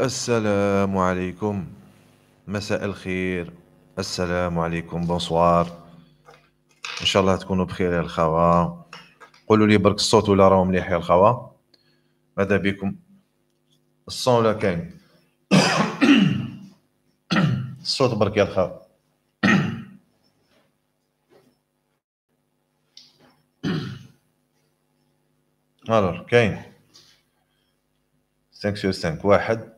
السلام عليكم مساء الخير السلام عليكم بونسوار ان شاء الله تكونوا بخير يا الخوا قولوا لي برك الصوت ولا راهو مليح يا الخوا ماذا بكم الصون ولا كاين الصوت برك يا الخوا الور كاين 5 سور 5 واحد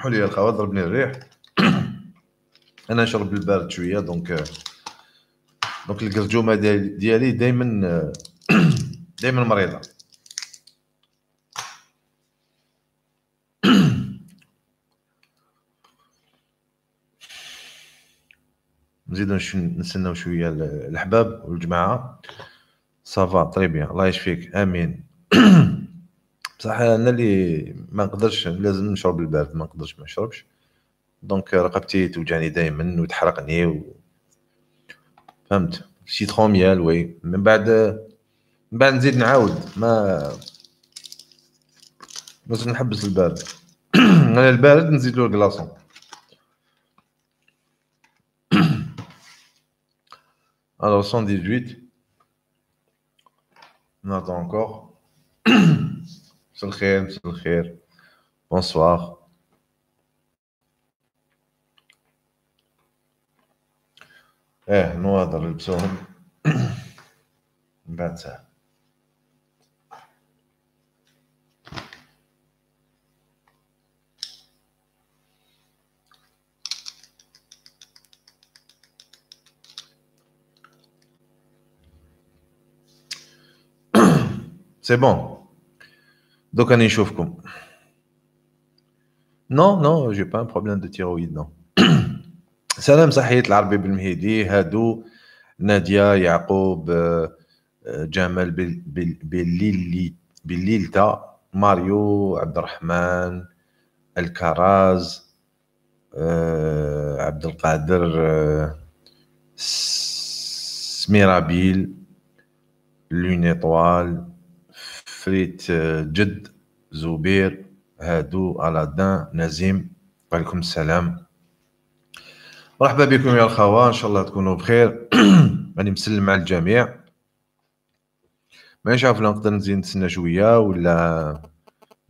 سمحوا لي الخوا ضربني الريح انا نشرب البارد شويه دونك دونك القرجومه ديالي دائما دائما مريضه نزيدو نستناو شويه الاحباب والجماعه صافا طري بيان الله يشفيك امين بصح انا اللي ما نقدرش لازم نشرب البارد ما نقدرش ما نشربش دونك رقبتي توجعني دائما وتحرقني و... فهمت شي ميال وي من بعد من بعد نزيد نعاود ما لازم نحبس البارد انا البارد نزيد له الكلاصون الو 118. On encore. Bonsoir. ايه eh, نواظر le بعد ben, C'est bon. Donc, on échauffe نو Non, non, ان pas دو تيرويد نو سلام صحية العربي بالمهيدي هادو نادية يعقوب جمال بالليل بالليلتا ماريو عبد الرحمن الكراز عبد القادر سميرابيل لونيطوال عفريت آه، جد زبير هادو الادان نزيم وعليكم السلام مرحبا بكم يا الخوة ان شاء الله تكونوا بخير راني مسلم على الجميع مانيش عارف نقدر نزيد نتسنى شويه ولا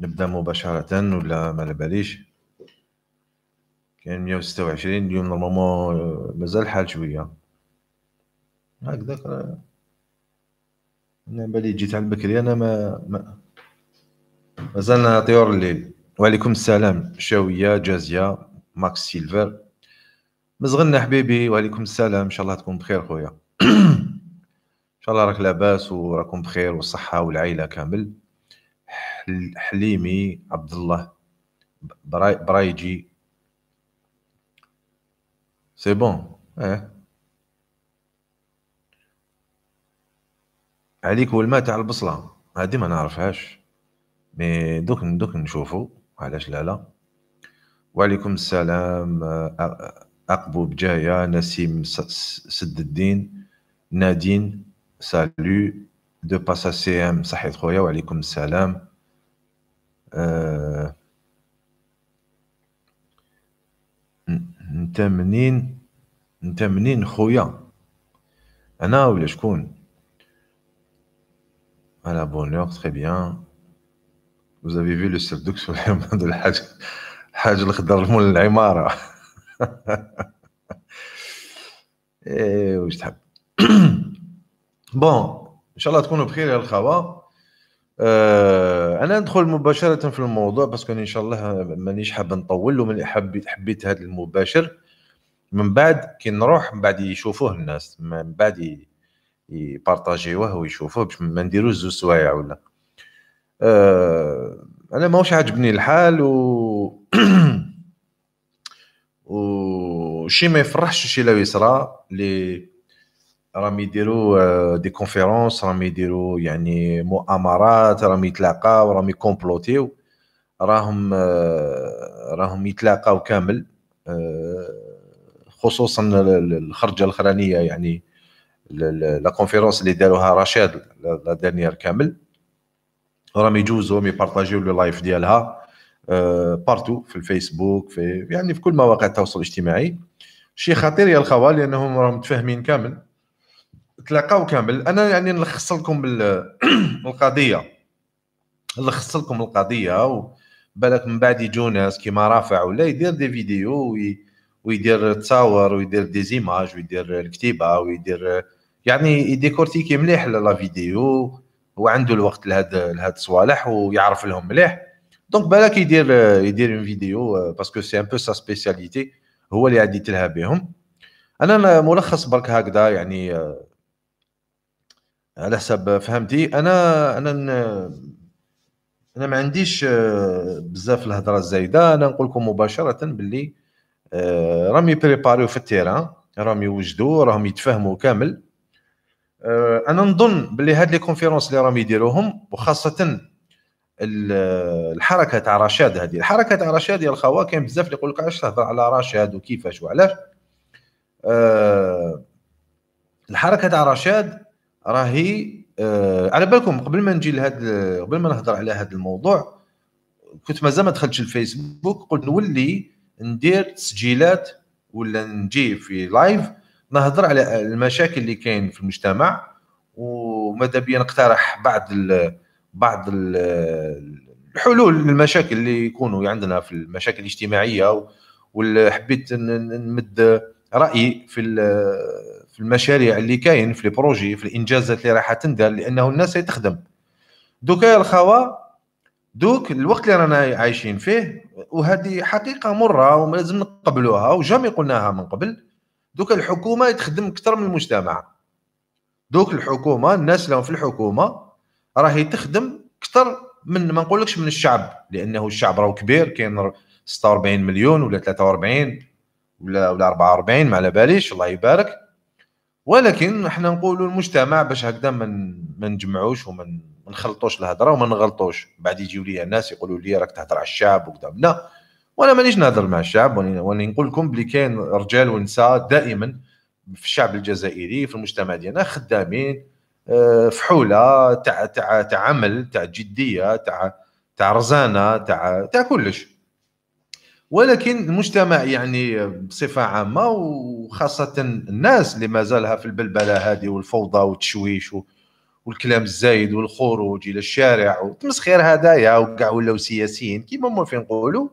نبدا مباشره ولا ما باليش كاين 126 اليوم نورمالمون آه، مازال حال شويه هكذا آه. انا بالي جيت على بكري انا ما, ما مازلنا طيور الليل وعليكم السلام شاويه جازيه ماكس سيلفر مزغلنا حبيبي وعليكم السلام ان شاء الله تكون بخير خويا ان شاء الله راك لاباس وراكم بخير والصحه والعائله كامل حليمي عبد الله برايجي سي بون اه عليك والماء تاع البصله هادي ما نعرفهاش مي دوك دوك نشوفو علاش لا لا وعليكم السلام اقبو بجايا نسيم سد الدين نادين سالو دو باسا سي ام صحيت خويا وعليكم السلام أه انت منين انت منين خويا انا ولا شكون À la bonne heure, très bien. Vous avez vu le Serdouk sur le chemin de l'Hajj al khdar al-Imara. Et oui, Bon, Inch'Allah, tu connais le Khawa. انا ندخل مباشره في الموضوع باسكو ان شاء الله مانيش حاب نطول ومن حبيت حبيت هذا المباشر من بعد كي نروح من بعد يشوفوه الناس من بعد يبارطاجيوه ويشوفوه باش ما نديروش زوج سوايع ولا أه انا ماهوش عاجبني الحال و وشي ما يفرحش شي لو يصرى اللي راهم يديروا دي آه، كونفيرونس راهم يديروا يعني مؤامرات راهم يتلاقاو راهم يكومبلوتيو راهم آه، راهم يتلاقاو كامل آه، خصوصا الخرجه الاخرانيه يعني لا كونفيرونس اللي داروها رشاد لا دانيير كامل راهم يجوزو يبارطاجيو لو لايف ديالها بارتو آه، في الفيسبوك في يعني في كل مواقع التواصل الاجتماعي شي خطير يا الخوال لانهم راهم متفاهمين كامل تلاقاو كامل انا يعني نلخص لكم القضيه نلخص لكم القضيه وبالك من بعد يجو ناس كيما رافع ولا يدير دي فيديو وي ويدير تصاور ويدير دي زيماج ويدير الكتيبه ويدير يعني يديكورتيكي مليح لا فيديو وعنده الوقت لهاد لهاد الصوالح ويعرف لهم مليح دونك بالك يدير يدير اون فيديو باسكو سي ان بو سا سبيسياليتي هو اللي عاد يتلهى بهم انا ملخص برك هكذا يعني آه، على حسب فهمتي انا انا انا ما عنديش آه، بزاف الهضره الزايده انا نقول لكم مباشره باللي آه، رامي بريباريو في التيران رامي يوجدوا راهم يتفاهموا كامل آه، انا نظن باللي هاد لي كونفيرونس اللي راهم يديروهم وخاصه الحركه تاع رشاد هذه الحركه تاع رشاد يا الخوا كاين بزاف اللي يقول لك علاش تهضر على رشاد وكيفاش وعلاش آه، الحركه تاع رشاد راهي آه، على بالكم قبل ما نجي لهاد قبل ما نهضر على هذا الموضوع كنت مازال ما دخلتش الفيسبوك قلت نولي ندير تسجيلات ولا نجي في لايف نهضر على المشاكل اللي كاين في المجتمع وماذا بيا نقترح بعض ال بعض ال الحلول للمشاكل اللي يكونوا عندنا في المشاكل الاجتماعيه وحبيت نمد رايي في في المشاريع اللي كاين في البروجي في الانجازات اللي راح تندر لانه الناس تخدم دوكا الخوا دوك الوقت اللي رانا عايشين فيه وهذه حقيقه مره ولازم نقبلوها وجامي قلناها من قبل دوك الحكومه تخدم اكثر من المجتمع دوك الحكومه الناس اللي في الحكومه راهي تخدم اكثر من ما نقولكش من الشعب لانه الشعب راهو كبير كاين 46 مليون ولا 43 ولا ولا 44 ما على باليش الله يبارك ولكن احنا نقولوا المجتمع باش هكذا ما نجمعوش وما نخلطوش الهضره وما نغلطوش بعد يجيو لي الناس يقولوا لي راك تهضر على الشعب وكذا لا وانا مانيش نهضر مع الشعب وانا نقول لكم بلي كاين رجال ونساء دائما في الشعب الجزائري في المجتمع ديالنا خدامين آه، فحوله تاع تاع تاع عمل تاع جديه تاع تاع رزانه تاع تاع كلش ولكن المجتمع يعني بصفه عامه وخاصه الناس اللي مازالها في البلبله هذه والفوضى والتشويش والكلام الزايد والخروج الى الشارع والتمسخير هذايا وكاع ولاو سياسيين كيما ما نقولوا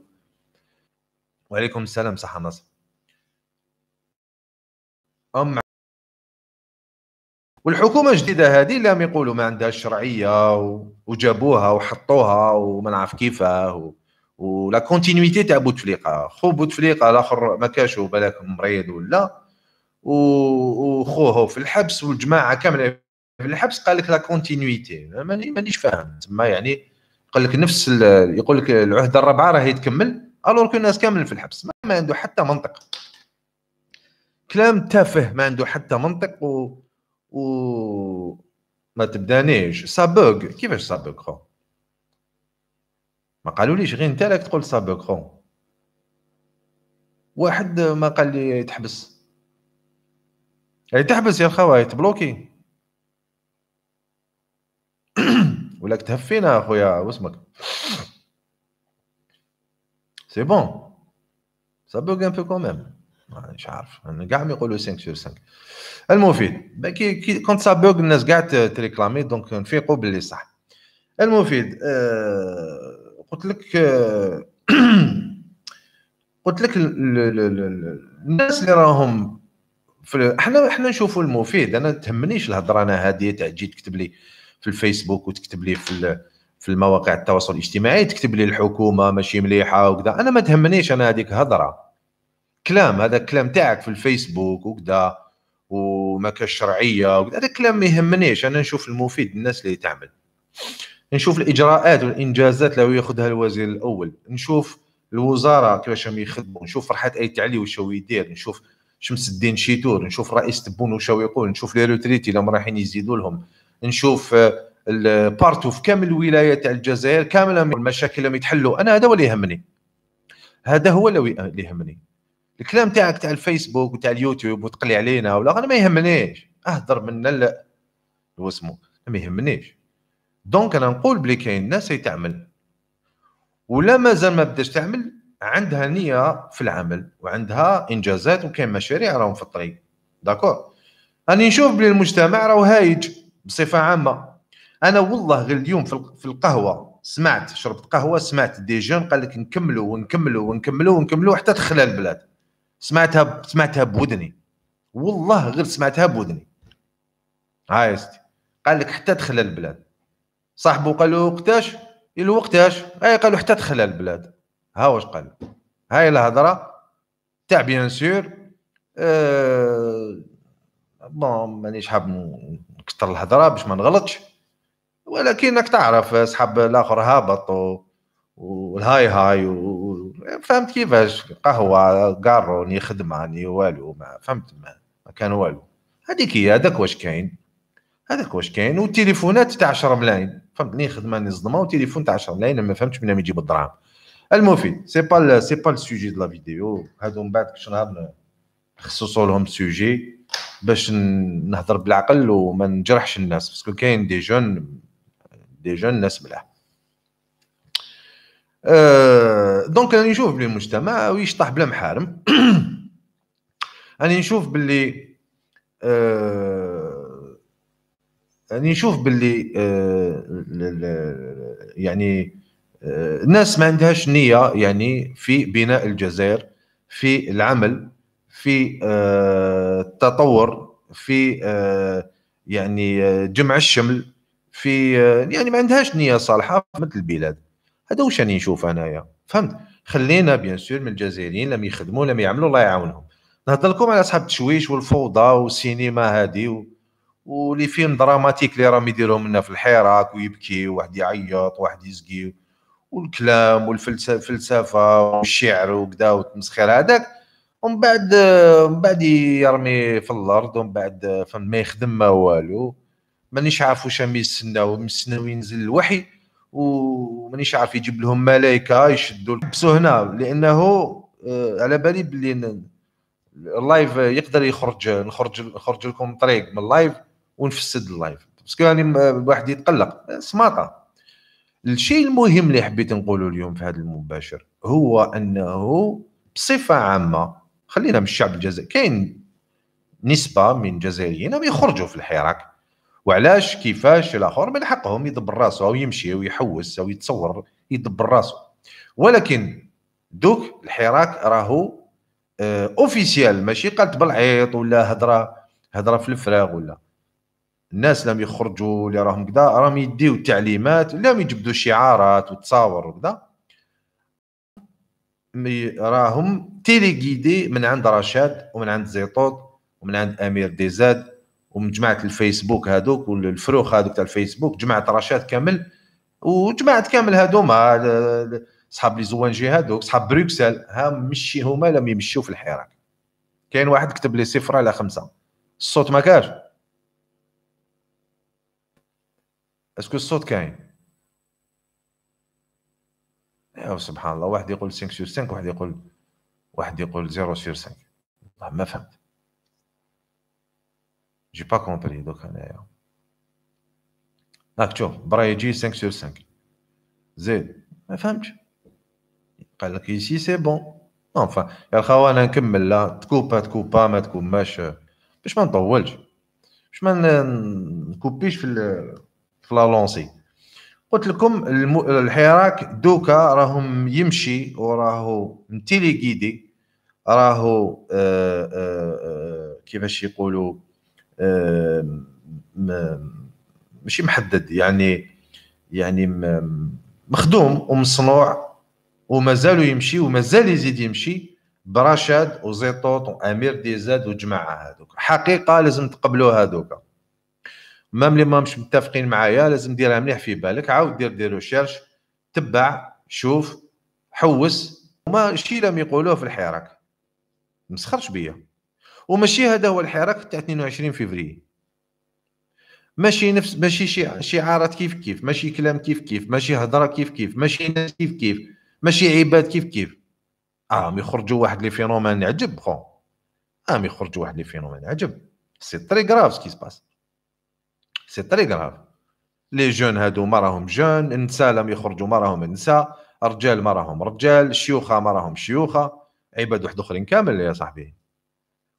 وعليكم السلام صحة نصر أم والحكومه الجديده هذه لم يقولوا ما عندها شرعيه وجابوها وحطوها وما نعرف كيفاه و... ولا كونتينيتي تاع بوتفليقه خو بوتفليقه الاخر ما كاش بالك مريض ولا و... وخوه في الحبس والجماعه كامله في الحبس قال لك لا كونتينيتي مانيش فاهم تما يعني قال لك نفس ال... يقول لك العهده الرابعه راهي تكمل الور الناس كاملين في الحبس ما, ما عنده حتى منطق كلام تافه ما عنده حتى منطق و, و... ما تبدانيش سابوغ كيفاش سابوغ خو ما قالوليش غير انت راك تقول سابوغ خو واحد ما قال لي تحبس يعني تحبس يا خويا تبلوكي ولاك تهفينا اخويا واسمك سي بون سا بوغ ان بو كو ميم مانيش عارف كاع ما يقولوا 5 سور 5 المفيد كي كي كونت سا بوغ الناس كاع تريكلامي دونك نفيقوا باللي صح المفيد قلت لك قلت لك الناس اللي راهم احنا احنا نشوفوا المفيد انا تهمنيش الهضره انا هذه تاع تجي تكتب لي في الفيسبوك وتكتب لي في في المواقع التواصل الاجتماعي تكتب لي الحكومه ماشي مليحه وكذا انا ما تهمنيش انا هذيك هضره كلام هذا كلام تاعك في الفيسبوك وكذا وما كاش شرعيه هذا كلام ما يهمنيش انا نشوف المفيد الناس اللي تعمل نشوف الاجراءات والانجازات لو ياخذها الوزير الاول نشوف الوزاره كيفاش راهم يخدموا نشوف فرحات ايت علي واش يدير نشوف شمس الدين شيتور نشوف رئيس تبون واش يقول نشوف لي روتريتي لهم رايحين يزيدوا لهم نشوف بارتو في كامل الولايه تاع الجزائر كامله المشاكل لم يتحلوا انا هذا هو اللي يهمني هذا هو اللي يهمني الكلام تاعك تاع الفيسبوك وتاع اليوتيوب وتقلي علينا ولا انا ما يهمنيش اهدر من ال واسمه ما يهمنيش دونك انا نقول بلي كاين ناس تعمل ولا مازال ما بداش تعمل عندها نيه في العمل وعندها انجازات وكاين مشاريع راهم في الطريق داكور راني نشوف بلي المجتمع راهو هايج بصفه عامه انا والله غير اليوم في القهوه سمعت شربت قهوه سمعت دي جون قال لك نكملوا ونكملوا ونكملوا ونكملوا حتى تخلى البلاد سمعتها سمعتها بودني والله غير سمعتها بودني عايزتي قال لك حتى تخلى البلاد صاحبه قال له وقتاش قال وقتاش اي قال له حتى تخلى البلاد ها واش قال هاي الهضره تاع بيان سور أه... بون مانيش حاب نكثر الهضره باش ما نغلطش ولكنك تعرف سحب الاخر هابط والهاي هاي و... فهمت كيفاش قهوه قاروني خدماني والو ما فهمت ما, ما كان والو هذيك هي هذاك واش كاين هذاك واش كاين والتليفونات تاع 10 ملايين فهمتني خدماني صدمه وتليفون تاع 10 ملايين ما فهمتش منين يجيب الدراهم المفيد سي با سي با السوجي دو لا فيديو هادو من بعد كش نهار نخصصوا لهم سوجي باش نهضر بالعقل وما نجرحش الناس باسكو كاين دي جون دي جون ناس ملاح أه دونك راني نشوف بلي المجتمع ويشطح بلا محارم راني نشوف باللي أه راني نشوف باللي أه يعني الناس ما عندهاش نيه يعني في بناء الجزائر في العمل في آه، التطور في آه، يعني آه، جمع الشمل في يعني ما عندهاش نيه صالحه مثل البلاد هذا واش راني نشوف انايا فهمت خلينا بيان سور من الجزائريين لم يخدموا لم يعملوا الله يعاونهم نهضر لكم على اصحاب التشويش والفوضى والسينما هذه و... ولي فيلم دراماتيك اللي راهم يديروهم لنا في الحراك ويبكي واحد يعيط واحد يزقي والكلام والفلسفه والشعر وكذا والتمسخير هذاك ومن بعد من بعد يرمي في الارض ومن بعد فما يخدم ما والو مانيش عارف واش راهم يستناو مستناو ينزل الوحي ومانيش عارف يجيب لهم ملائكه يشدوا لبسوا هنا لانه آه، على بالي بلي اللايف يقدر يخرج نخرج نخرج لكم طريق من اللايف ونفسد اللايف باسكو يعني الواحد يتقلق سماطه الشيء المهم اللي حبيت نقوله اليوم في هذا المباشر هو انه بصفه عامه خلينا من الشعب الجزائري كاين نسبه من الجزائريين يخرجوا في الحراك وعلاش كيفاش الاخر من حقهم يدبر راسه او يمشي او يحوس او يتصور يدبر راسه ولكن دوك الحراك راهو اه اوفيسيال ماشي قالت بالعيط ولا هضره هضره في الفراغ ولا الناس لم يخرجوا اللي راهم كدا راهم يديو التعليمات لم يجبدوا شعارات وتصاور وكذا راهم تيليغيدي من عند رشاد ومن عند زيطوط ومن عند امير ديزاد ومجمعت الفيسبوك هذوك والفروخ هذوك تاع الفيسبوك جمعت رشاد كامل وجمعت كامل هذوما صحاب لي زوانجي هذوك صحاب بروكسل ها مشي هما لم يمشيو في الحراك كاين واحد كتب لي صفر على خمسة الصوت ما كاش اسكو الصوت كاين يا سبحان الله واحد يقول 5 سور 5 واحد يقول واحد يقول 0 سور 5 ما فهمت جي با كومبري دوك هنايا هاك شوف برا يجي 5 سور 5 زيد ما فهمتش قال لك ايسي سي بون انفا يا الخوان نكمل لا تكوبا تكوبا ما تكوماش باش ما نطولش باش ما نكوبيش في في لا لونسي قلت لكم الحراك دوكا راهم يمشي وراهو متيليغيدي راهو كيفاش يقولوا ماشي محدد يعني يعني مخدوم ومصنوع ومازالو يمشي ومازال يزيد يمشي براشاد وزيطوط وامير ديزاد وجماعه هذوك حقيقه لازم تقبلوا هذوك مام لي ما مش متفقين معايا لازم ديرها مليح في بالك عاود دير دير ريشيرش تبع شوف حوس وما شي لم يقولوه في الحراك مسخرش بيا وماشي هذا هو الحراك تاع 22 فيفري ماشي نفس ماشي شعارات كيف كيف ماشي كلام كيف كيف ماشي هضره كيف كيف ماشي ناس كيف كيف ماشي عباد كيف كيف آه يخرجوا واحد لي فينومان عجب خو آه يخرجوا واحد لي فينومان عجب سي تري غراف سكي سباس سي تري غراف لي جون هادو ما راهم جون النساء لم يخرجوا ما راهم نساء رجال ما راهم رجال شيوخه ما راهم شيوخه عباد واحد اخرين كامل يا صاحبي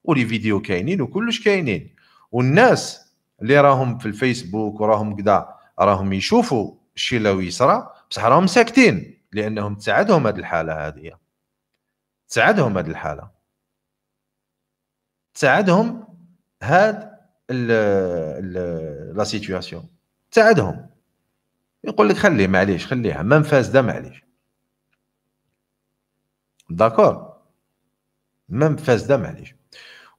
ولي فيديو كاينين وكلش كاينين والناس اللي راهم في الفيسبوك وراهم كدا راهم يشوفوا الشيء اللي يصرى بصح راهم ساكتين لانهم تساعدهم هذه الحاله هذه تساعدهم هذه الحاله تساعدهم هاد لا سيتوياسيون تساعدهم يقول لك خليه معليش خليها ما فاسده معليش داكور ما فاسده معليش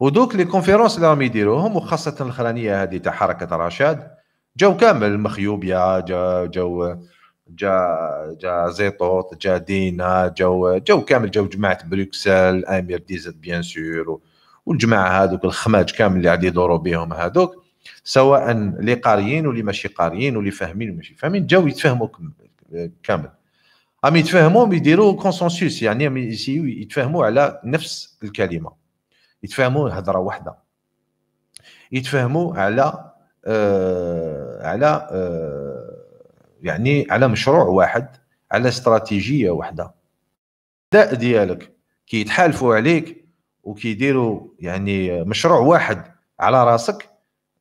ودوك لي كونفيرونس اللي راهم يديروهم وخاصه الاخرانيه هذه تاع حركه رشاد جاو كامل مخيوبيا جا جو جا جا زيطوط جا دينا جاو جاو كامل جاو جماعه بروكسل امير ديزت بيان سور والجماعه هذوك الخماج كامل اللي قاعد يدوروا بهم هذوك سواء اللي قاريين واللي ماشي قاريين واللي فاهمين وماشي فاهمين جاو يتفاهموا كامل عم يتفاهموا يديروا كونسنسوس يعني يتفاهموا على نفس الكلمه يتفاهموا هضره واحده يتفاهموا على آه على آه يعني على مشروع واحد على استراتيجيه واحده الداء ديالك كيتحالفوا عليك وكيديروا يعني مشروع واحد على راسك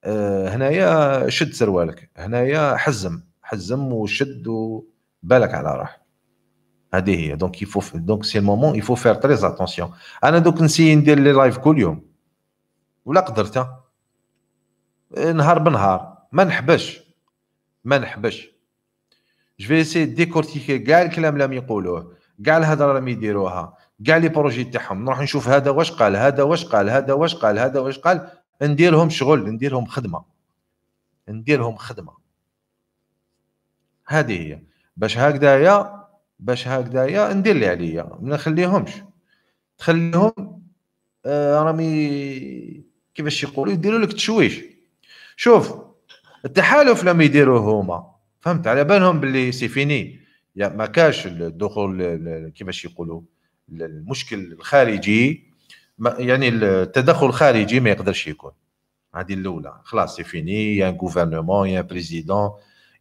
آه هنايا شد سروالك هنايا حزم حزم وشد وبالك على راحك هذه هي دونك يفو دونك سي المومون يفو فير تريز اتونسيون انا دوك نسي ندير لي لايف كل يوم ولا قدرت نهار بنهار ما نحبش ما نحبش جو في سي ديكورتيكي كاع الكلام اللي راهم يقولوه كاع الهضره راهم يديروها كاع لي بروجي تاعهم نروح نشوف هذا واش قال هذا واش قال هذا واش قال هذا واش قال نديرهم شغل نديرهم خدمه نديرهم خدمه هذه هي باش هكذايا باش هكذايا ندير عليا ما نخليهمش تخليهم آه رامي كيفاش يقولوا يديروا لك تشويش شوف التحالف لما يديروا هما فهمت على بالهم باللي سي فيني يا ما كاش الدخول كيفاش يقولوا المشكل الخارجي يعني التدخل الخارجي ما يقدرش يكون هذه الاولى خلاص سي فيني يا غوفرنمون يا بريزيدون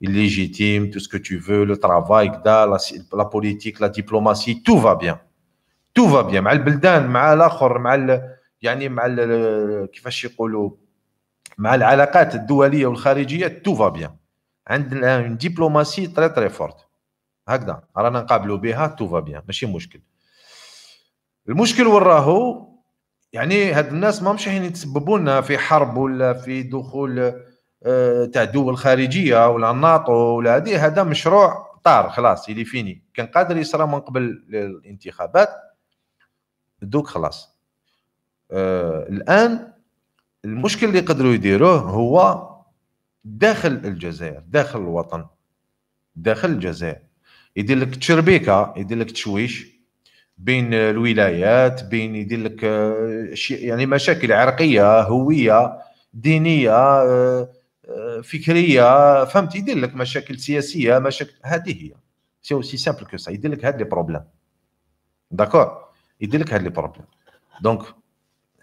illégitime, tout ce que tu veux, le travail, la, la politique, la diplomatie, tout va bien. Tout va bien. مع البلدان مع الاخر مع ال... يعني مع ال... كيفاش يقولوا مع العلاقات الدوليه والخارجيه تو فا بيان عندنا اون ديبلوماسي تري تري فورت هكذا رانا نقابلوا بها تو فا بيان ماشي مشكل المشكل وين راهو يعني هاد الناس ما مش يتسببوا لنا في حرب ولا في دخول آه، تاع الدول الخارجيه ولا الناطو ولا هذه هذا مشروع طار خلاص اللي فيني كان قادر يصرى من قبل الانتخابات دوك خلاص آه، الان المشكل اللي قدروا يديروه هو داخل الجزائر داخل الوطن داخل الجزائر يدير لك تشربيكه يدير لك تشويش بين الولايات بين يدير لك آه، يعني مشاكل عرقيه هويه دينيه آه، فكريه فهمت يدير لك مشاكل سياسيه مشاكل هذه هي سي اوسي سامبل كو سا يدير لك هاد لي بروبليم داكور يدير لك هاد لي بروبليم دونك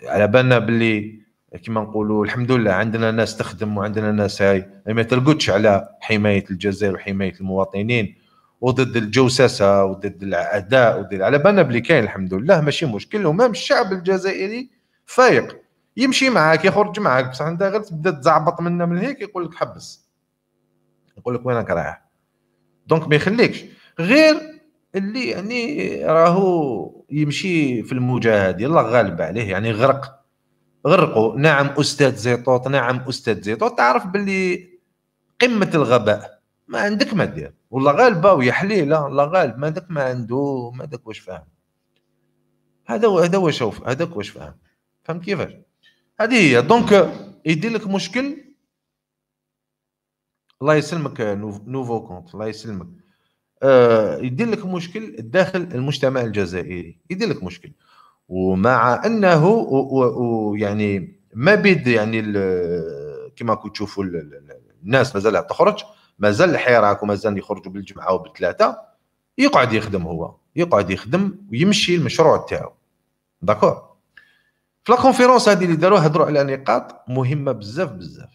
على بالنا باللي كما نقولوا الحمد لله عندنا ناس تخدم وعندنا ناس هاي ما ترقدش على حمايه الجزائر وحمايه المواطنين وضد الجوسسه وضد الاعداء وضد على بالنا بلي كاين الحمد لله ماشي مشكل ومام الشعب الجزائري فايق يمشي معاك يخرج معاك بصح انت غير تبدا تزعبط منه من هيك يقول لك حبس يقول لك وينك رايح دونك ما يخليكش غير اللي يعني راهو يمشي في المجاهد يلا غالب عليه يعني غرق غرقوا نعم استاذ زيطوط نعم استاذ زيطوط تعرف باللي قمه الغباء ما عندك ما دير والله غالبه ويا حليله الله غالب ما عندك ما عنده ما عندك واش فاهم هذا هذا شوف هذاك واش فاهم فهمت كيفاش هذه هي دونك يدير لك مشكل الله يسلمك نوفو كونت الله يسلمك آه، يدير لك مشكل داخل المجتمع الجزائري يدير لك مشكل ومع انه ويعني ما بيد يعني كما كنت تشوفوا الناس مازال تخرج مازال الحراك ومازال يخرجوا بالجمعه وبالثلاثه يقعد يخدم هو يقعد يخدم ويمشي المشروع تاعو داكور في لا هذه اللي داروها هضروا على نقاط مهمه بزاف بزاف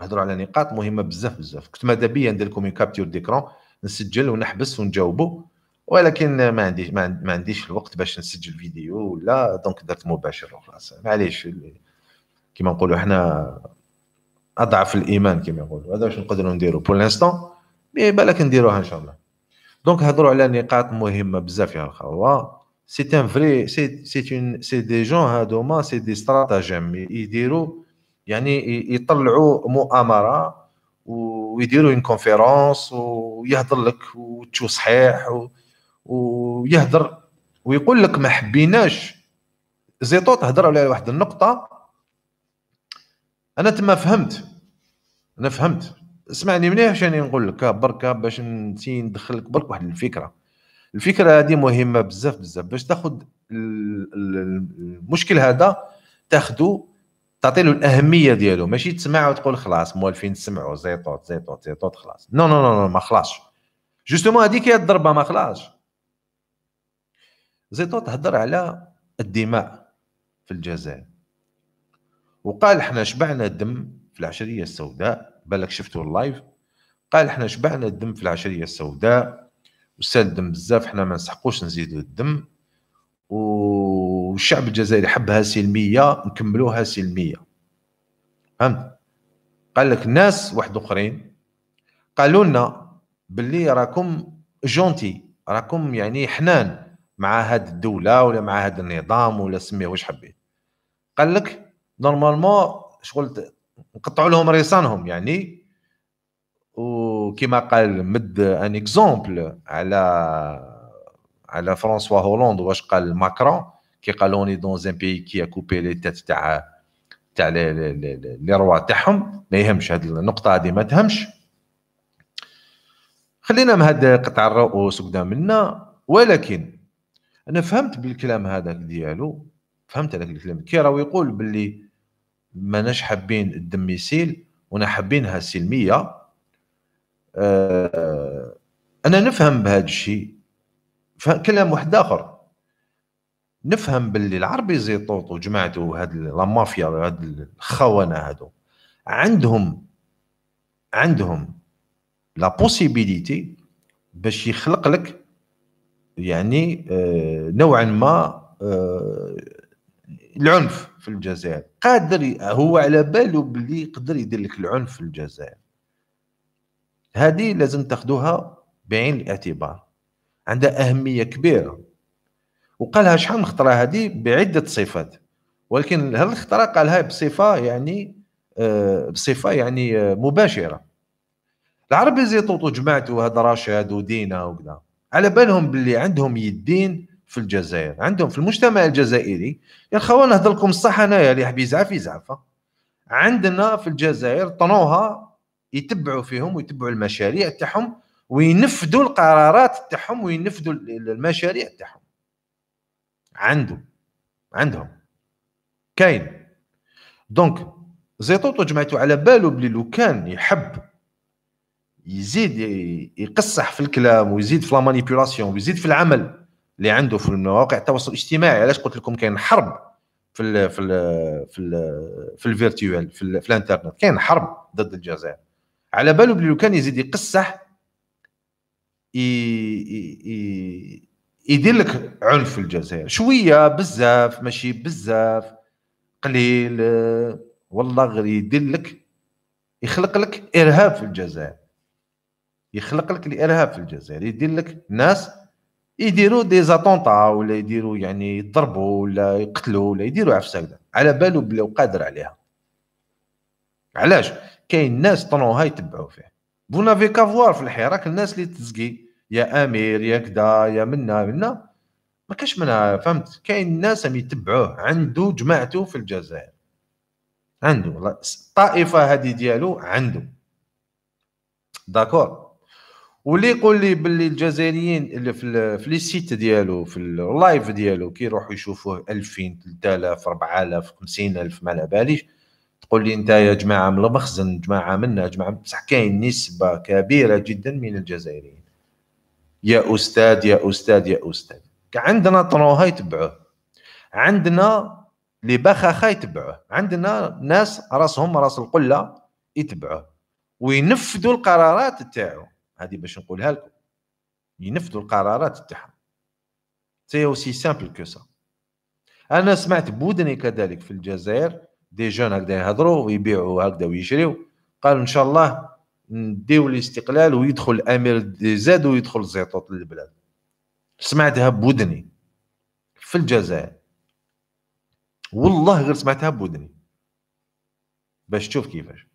هضروا على نقاط مهمه بزاف بزاف كنت ماذا بيا ندير لكم كابتور ديكرون نسجل ونحبس ونجاوبوا ولكن ما عنديش ما عنديش الوقت باش نسجل فيديو ولا دونك درت مباشر وخلاص معليش كيما نقولوا حنا اضعف الايمان كيما يقولوا هذا واش نقدروا نديروا بور لانستون مي بالك نديروها ان شاء الله دونك هضروا على نقاط مهمه بزاف يا الخوه سي ان فري سي سي اون سي دي جون هادوما سي دي ils diront يعني يطلعوا مؤامره ويديروا اون كونفيرونس ويهضر لك وتشو صحيح و... ويهضر ويقول لك ما حبيناش زيطو تهضر على واحد النقطه انا تما فهمت انا فهمت اسمعني مليح شاني نقول لك برك باش ندخلك برك واحد الفكره الفكره هذه مهمه بزاف بزاف باش تاخذ المشكل هذا تاخذه تعطي له الاهميه ديالو ماشي تسمع وتقول خلاص موالفين تسمعوا زيطوط زيطوط زيطوط خلاص نو نو نو ما خلاص جوستومون هذيك هي الضربه ما خلاص زيطوط تهضر على الدماء في الجزائر وقال حنا شبعنا الدم في العشريه السوداء بالك شفتوا اللايف قال حنا شبعنا الدم في العشريه السوداء وسال الدم بزاف حنا ما نسحقوش نزيدو الدم والشعب الجزائري حبها سلميه نكملوها سلميه فهمت قال لك ناس واحد اخرين قالوا لنا باللي راكم جونتي راكم يعني حنان مع هاد الدوله ولا مع هاد النظام ولا سميه واش حبيت قال لك نورمالمون شغل نقطعوا لهم ريسانهم يعني و وكما قال مد ان اكزومبل على على فرانسوا هولاند واش قال ماكرون كي قال اوني دون ان بي كي كوبي لي تات تاع تاع لي روا تاعهم ما يهمش هاد النقطه هذه ما تهمش خلينا من هاد قطع الرؤوس قدام منا ولكن انا فهمت بالكلام هذا ديالو فهمت هذاك الكلام كي راهو يقول باللي ماناش حابين الدميسيل ونا حابينها سلميه آه، انا نفهم بهذا الشيء فكلام واحد اخر نفهم باللي العربي زيطوط وجماعته هاد لا مافيا هاد الخونه هادو عندهم عندهم لا بوسيبيليتي باش يخلق لك يعني آه، نوعا ما آه، العنف في الجزائر قادر هو على باله باللي يقدر يدير لك العنف في الجزائر هذه لازم تاخذوها بعين الاعتبار عندها اهميه كبيره وقالها شحال من خطره هذه بعده صفات ولكن هذه الخطره قالها بصفه يعني آه، بصفه يعني آه، مباشره العرب زي طوطو جماعته وهذا راشد ودينا وكذا على بالهم باللي عندهم يدين في الجزائر عندهم في المجتمع الجزائري يا خوا نهضر لكم الصح انايا اللي يحب يزعف يزعف عندنا في الجزائر طنوها يتبعوا فيهم ويتبعوا المشاريع تاعهم وينفذوا القرارات تاعهم وينفذوا المشاريع تاعهم عنده عندهم كاين دونك زيتوتو جمعتو على باله بلي لو كان يحب يزيد يقصح في الكلام ويزيد في لا مانيبيولاسيون ويزيد في العمل اللي عنده في مواقع التواصل الاجتماعي علاش قلت لكم كاين حرب في الـ في الـ في الـ في الفيرتوال في, في الانترنت كاين حرب ضد الجزائر على باله بلي لو كان يزيد يقصح يدير لك عنف في الجزائر شويه بزاف ماشي بزاف قليل والله غير يدير لك يخلق لك ارهاب في الجزائر يخلق لك الارهاب في الجزائر يدير لك ناس يديروا دي زاتونطا ولا يديروا يعني يضربوا ولا يقتلوا ولا يديروا عفسه على باله بلي قادر عليها علاش كاين ناس هاي يتبعوا فيه فو في كافوار في الحراك الناس اللي تزقي يا امير يا كدا يا منا منا ما كاش منها فهمت كاين ناس اللي يتبعوه عنده جماعته في الجزائر عنده الطائفه هذه ديالو عنده داكور واللي يقول لي باللي الجزائريين اللي في في لي سيت ديالو في اللايف ديالو كيروحوا يشوفوه 2000 3000 4000 50000 ما على باليش تقول لي انت يا جماعه من المخزن جماعه منا جماعه بصح كاين نسبه كبيره جدا من الجزائريين يا استاذ يا استاذ يا استاذ عندنا طنوها يتبعوه عندنا لي بخاخه يتبعوه عندنا ناس راسهم راس القله يتبعوه وينفذوا القرارات تاعو هذه باش نقولها لكم ينفذوا القرارات تاعهم سي اوسي سامبل كو سا انا سمعت بودني كذلك في الجزائر دي جون هكذا يهضروا ويبيعوا هكذا ويشريوا قالوا ان شاء الله نديو الاستقلال ويدخل امير زاد ويدخل زيطوط للبلاد سمعتها بودني في الجزائر والله غير سمعتها بودني باش تشوف كيفاش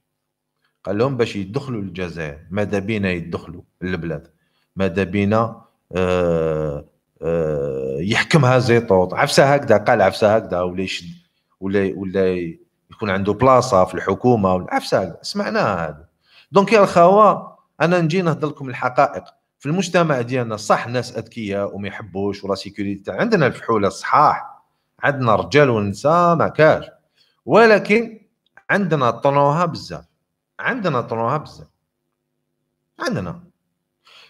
قال لهم باش يدخلوا الجزائر ماذا بينا يدخلوا البلاد ماذا بينا آه آه يحكمها زيطوط عفسه هكذا قال عفسه هكذا ولا يشد ولا ولا يكون عنده بلاصه في الحكومه عفسه سمعناها هذا دونك يا الخوا انا نجي نهضر لكم الحقائق في المجتمع ديالنا صح ناس اذكياء وما يحبوش ولا سيكوريتي عندنا الفحوله صحاح عندنا رجال ونساء ما كاش ولكن عندنا طنوها بزاف عندنا طنوها بزاف عندنا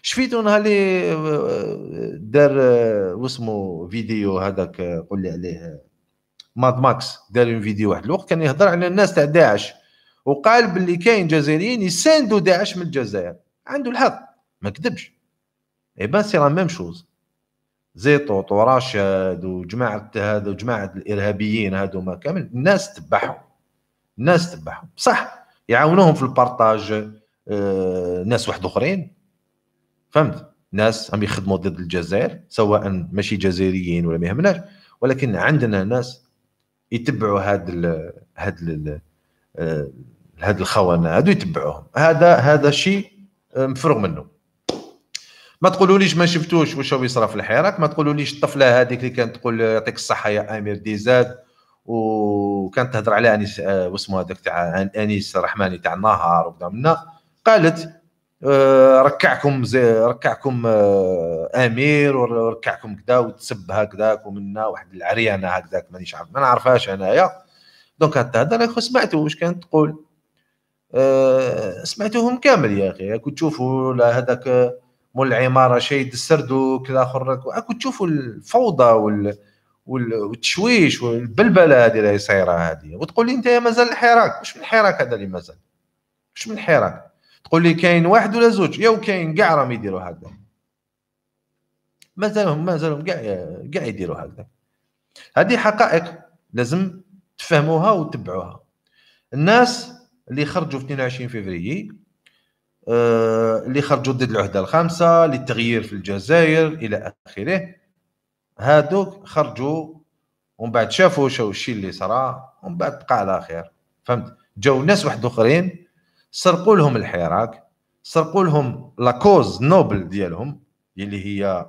شفيتو نهار اللي آه، آه، دار آه، واسمو فيديو هذاك قول لي عليه ماد ماكس دار اون فيديو واحد الوقت كان يهضر على الناس تاع داعش وقال باللي كاين جزائريين يساندوا داعش من الجزائر عنده الحق ما كذبش اي با سي لا ميم شوز زيطوط وراشد وجماعه هذا وجماعه الارهابيين ما كامل الناس تبعهم الناس تبعهم صح يعاونوهم في البارطاج آه، ناس واحد اخرين فهمت ناس عم يخدموا ضد الجزائر سواء ماشي جزائريين ولا ما يهمناش ولكن عندنا ناس يتبعوا هاد الـ هاد الـ هاد الخونه هادو يتبعوهم هذا هذا شيء آه، مفروغ منه ما تقولوليش ما شفتوش واش هو يصرى في الحراك ما تقولوليش الطفله هذيك اللي كانت تقول آه، يعطيك الصحه يا امير ديزاد وكانت تهضر على انيس آه، واسمه هذاك تاع انيس الرحماني تاع النهار وكذا قالت آه، ركعكم زي ركعكم آه، امير وركعكم كذا وتسب هكذاك ومنا واحد العريانه هكذاك مانيش عارف ما نعرفهاش انايا دونك هاد يا اخو سمعته واش كانت تقول أه سمعتوهم كامل يا اخي كنت تشوفوا هذاك آه، مول العماره شايد السرد وكذا اخر كنت تشوفوا الفوضى وال والتشويش والبلبله هذه اللي صايره هذه وتقول لي انت مازال الحراك واش من الحراك هذا اللي مازال واش من الحراك قول لي كاين واحد ولا زوج يا كاين كاع راهم يديروا هكذا مازالهم مازالهم كاع كاع يديروا هكذا هذه حقائق لازم تفهموها وتتبعوها الناس اللي خرجوا في 22 فيفري آه، اللي خرجوا ضد العهده الخامسه للتغيير في الجزائر الى اخره هادوك خرجوا ومن بعد شافوا شو الشيء اللي صرا ومن بعد بقى على خير فهمت جاو ناس واحد اخرين سرقوا لهم الحراك سرقوا لهم لاكوز نوبل ديالهم اللي هي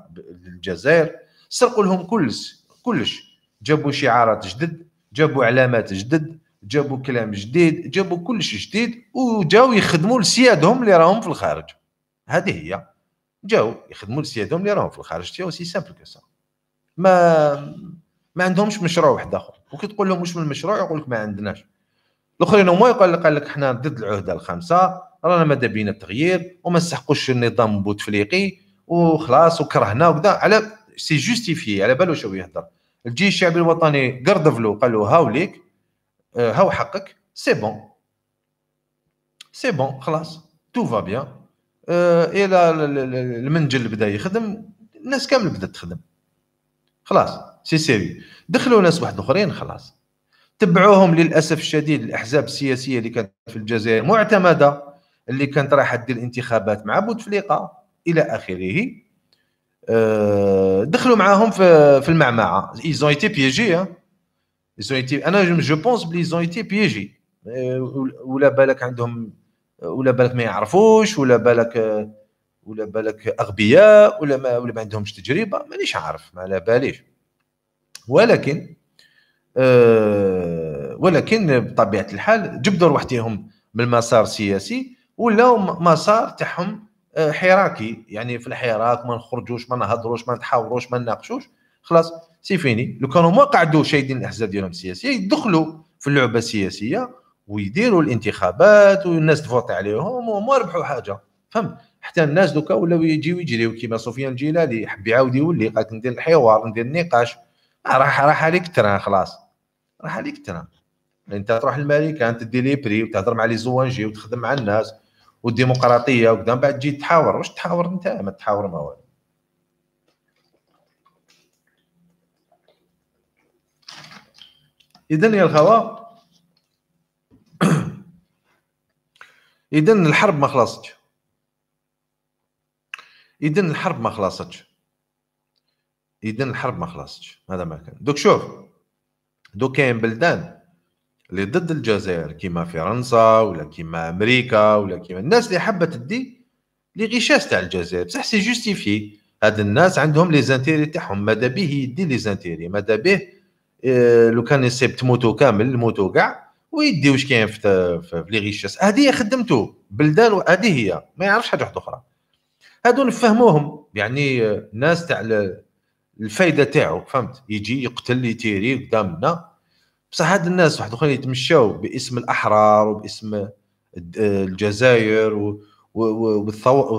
الجزائر سرقوا لهم كلش كلش جابوا شعارات جدد جابوا علامات جدد جابوا كلام جديد جابوا كلش جديد وجاو يخدموا لسيادهم اللي راهم في الخارج هذه هي جاو يخدموا لسيادهم اللي راهم في الخارج تي سي سامبل كسا ما ما عندهمش مشروع واحد اخر وكي تقول لهم واش من المشروع يقول لك ما عندناش الاخرين هما يقول لك قال لك احنا ضد العهده الخامسه رانا ماذا بينا التغيير وما نستحقوش النظام بوتفليقي وخلاص وكرهنا وكذا على سي جوستيفي على بالو شو يهضر الجيش الشعبي الوطني قردف له قال له هاو ليك آه، هاو حقك سي بون سي بون خلاص تو فا بيان الى المنجل بدا يخدم الناس كامل بدات تخدم خلاص سي سيري دخلوا ناس واحد اخرين خلاص تبعوهم للاسف الشديد الاحزاب السياسيه اللي كانت في الجزائر معتمده اللي كانت رايحه دير انتخابات مع بوتفليقه الى اخره آه، دخلوا معاهم في في المعمعه ايزون ايتي بيجي ايزون ايتي انا جو بونس بلي ايزون ايتي بيجي ولا بالك عندهم ولا بالك ما يعرفوش ولا بالك ولا بالك اغبياء ولا ما ولا ما عندهمش تجربه مانيش عارف ما على باليش ولكن آه، ولكن بطبيعه الحال جبدوا روحتهم من المسار السياسي ولاو مسار تاعهم آه، حراكي يعني في الحراك ما نخرجوش ما نهضروش ما نتحاوروش ما نناقشوش خلاص سي فيني لو كانوا ما قعدوا شايدين الاحزاب ديالهم السياسيه يدخلوا في اللعبه السياسيه ويديروا الانتخابات والناس تفوت عليهم وما ربحوا حاجه فهمت حتى الناس دوكا ولاو يجيو يجريو كيما سفيان الجيلالي حب يعاود يولي قالك ندير الحوار ندير النقاش راح راح عليك تران خلاص راح عليك ترى يعني انت تروح للماريكان انت تدي لي بري وتهضر مع لي زوانجي وتخدم مع الناس والديمقراطيه وكذا من بعد تجي تحاور واش تحاور انت ما تحاور ما والو اذا يا الخوا اذا الحرب ما خلصتش اذا الحرب ما خلصتش اذا الحرب ما خلصتش هذا ما كان دوك شوف دو كاين بلدان اللي ضد الجزائر كيما فرنسا ولا كيما امريكا ولا كيما الناس اللي حبت تدي لي غيشاس تاع الجزائر بصح سي جوستيفي هاد الناس عندهم لي زانتيري تاعهم ماذا به يدي لي زانتيري ماذا به آه، لو كان يسيب تموتو كامل الموتو كاع ويدي واش كاين في, لي غيشاس هادي هي بلدان هادي هي ما يعرفش حاجه واحده اخرى هادو نفهموهم يعني آه، ناس تاع الفايده تاعو فهمت يجي يقتل يتيري قدامنا بصح هاد الناس واحد اخرين يتمشاو باسم الاحرار وباسم الجزائر والثوره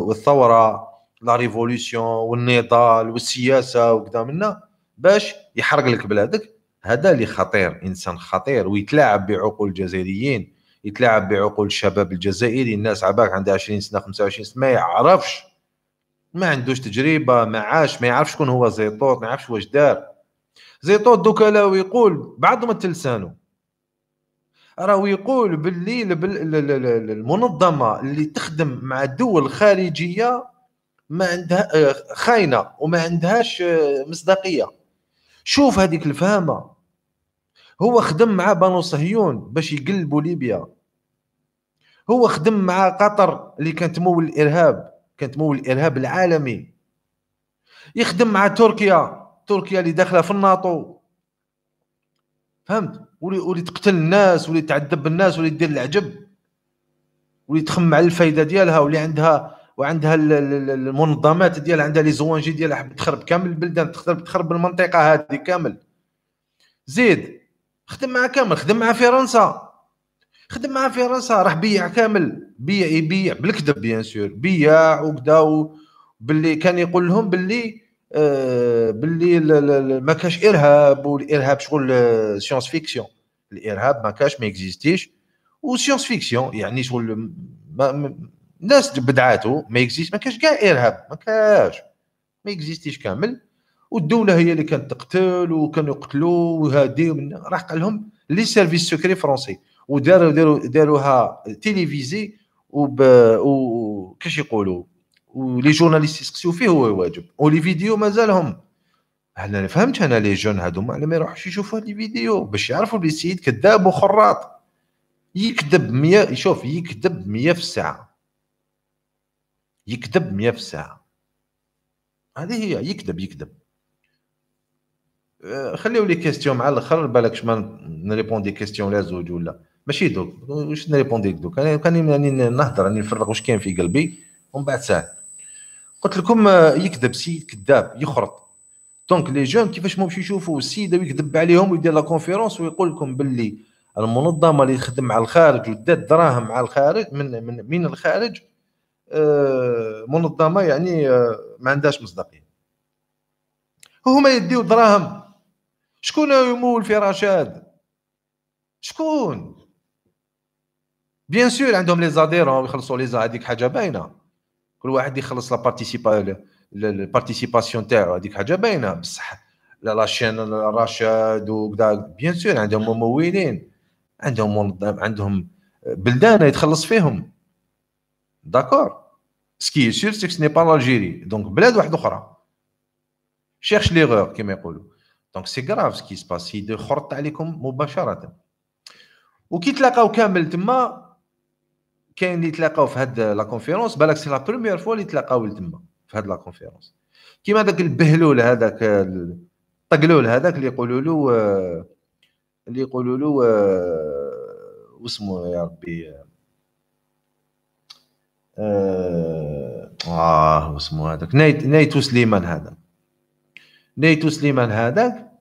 والثوره لا ريفولوسيون والنضال والسياسه وكذا منا باش يحرق لك بلادك هذا اللي خطير انسان خطير ويتلاعب بعقول الجزائريين يتلاعب بعقول الشباب الجزائري الناس عباك عندها 20 سنه 25 سنه ما يعرفش ما عندوش تجربه ما عاش ما يعرفش شكون هو زيطوط ما يعرفش واش دار زيطوط دوكا لو يقول بعض ما لسانه راهو يقول باللي المنظمه اللي تخدم مع الدول الخارجيه ما عندها آه، خاينه وما عندهاش آه، مصداقيه شوف هذيك الفهامه هو خدم مع بانو صهيون باش يقلبوا ليبيا هو خدم مع قطر اللي كانت تمول الارهاب كانت مول الارهاب العالمي يخدم مع تركيا تركيا اللي داخله في الناطو فهمت ولي تقتل الناس ولي تعذب الناس ولي دير العجب واللي تخمع الفايده ديالها ولي عندها وعندها المنظمات ديالها عندها لي زوانجي ديالها تخرب كامل البلدان تخرب تخرب المنطقه هذه كامل زيد خدم مع كامل خدم مع فرنسا خدم معاه في راسها راح بيع كامل بيع يبيع بالكذب بيان سور بيع وكدا باللي كان يقول لهم باللي آه باللي ما كاش ارهاب والارهاب شغل سيونس آه، فيكسيون الارهاب ما كاش ما اكزيستيش وسيونس فيكسيون يعني شغل الناس بدعاته ما اكزيست ما كاش كاع ارهاب ما كاش ما اكزيستيش كامل والدوله هي اللي كانت تقتل وكانوا يقتلوا وهادي راح قال لهم لي سيرفيس سكري فرونسي وداروا داروا داروها تيليفيزي وب وكاش يقولوا ولي جورناليست يسقسيو فيه هو واجب ولي فيديو مازالهم انا فهمت انا لي جون هادو على ما يروحوش يشوفوا هاد لي فيديو باش يعرفوا بلي السيد كذاب وخراط يكذب 100 شوف يكذب 100 في الساعه يكذب 100 في الساعه هذه هي يكذب يكذب أه، خليو لي كيستيون مع الاخر بالك ما نريبوندي كيستيون لا زوج ولا ماشي دوك واش نريبوندي دوك انا كان يعني نهضر راني نفرغ واش كاين في قلبي ومن بعد ساعه قلت لكم آه، يكذب سيد كذاب يخرط دونك لي جون كيفاش ما يشوفوا السيد يكذب عليهم ويدير لا كونفيرونس ويقول لكم باللي المنظمه اللي تخدم مع الخارج ودات دراهم مع الخارج من من, من الخارج آه، منظمه يعني آه، ما عندهاش مصداقيه هما يديو دراهم شكون يمول في رشاد شكون بيان سور عندهم لي زاديرون يخلصوا لي هذيك حاجه باينه كل واحد يخلص لا بارتيسيبا البارتيسيباسيون تاعو هذيك حاجه باينه بصح لا لاشين راشد وكذا بيان سور عندهم ممولين عندهم منظم عندهم بلدان يتخلص فيهم داكور سكي سور سيك سني با لالجيري دونك بلاد واحده اخرى شيرش ليغور كيما يقولوا دونك سي غراف سكي سباس خرط عليكم مباشره وكي تلاقاو كامل تما كاين اللي تلاقاو في هاد لا كونفيرونس بالك سي لا بروميير فوا اللي تلاقاو لتما في هاد لا كونفيرونس كيما داك البهلول هذاك الطقلول هذاك اللي يقولوا له آه، اللي يقولوا له آه، واسمه يا ربي اه, آه، واسمو هذاك نايت نايتو سليمان هذا نايتو سليمان هذاك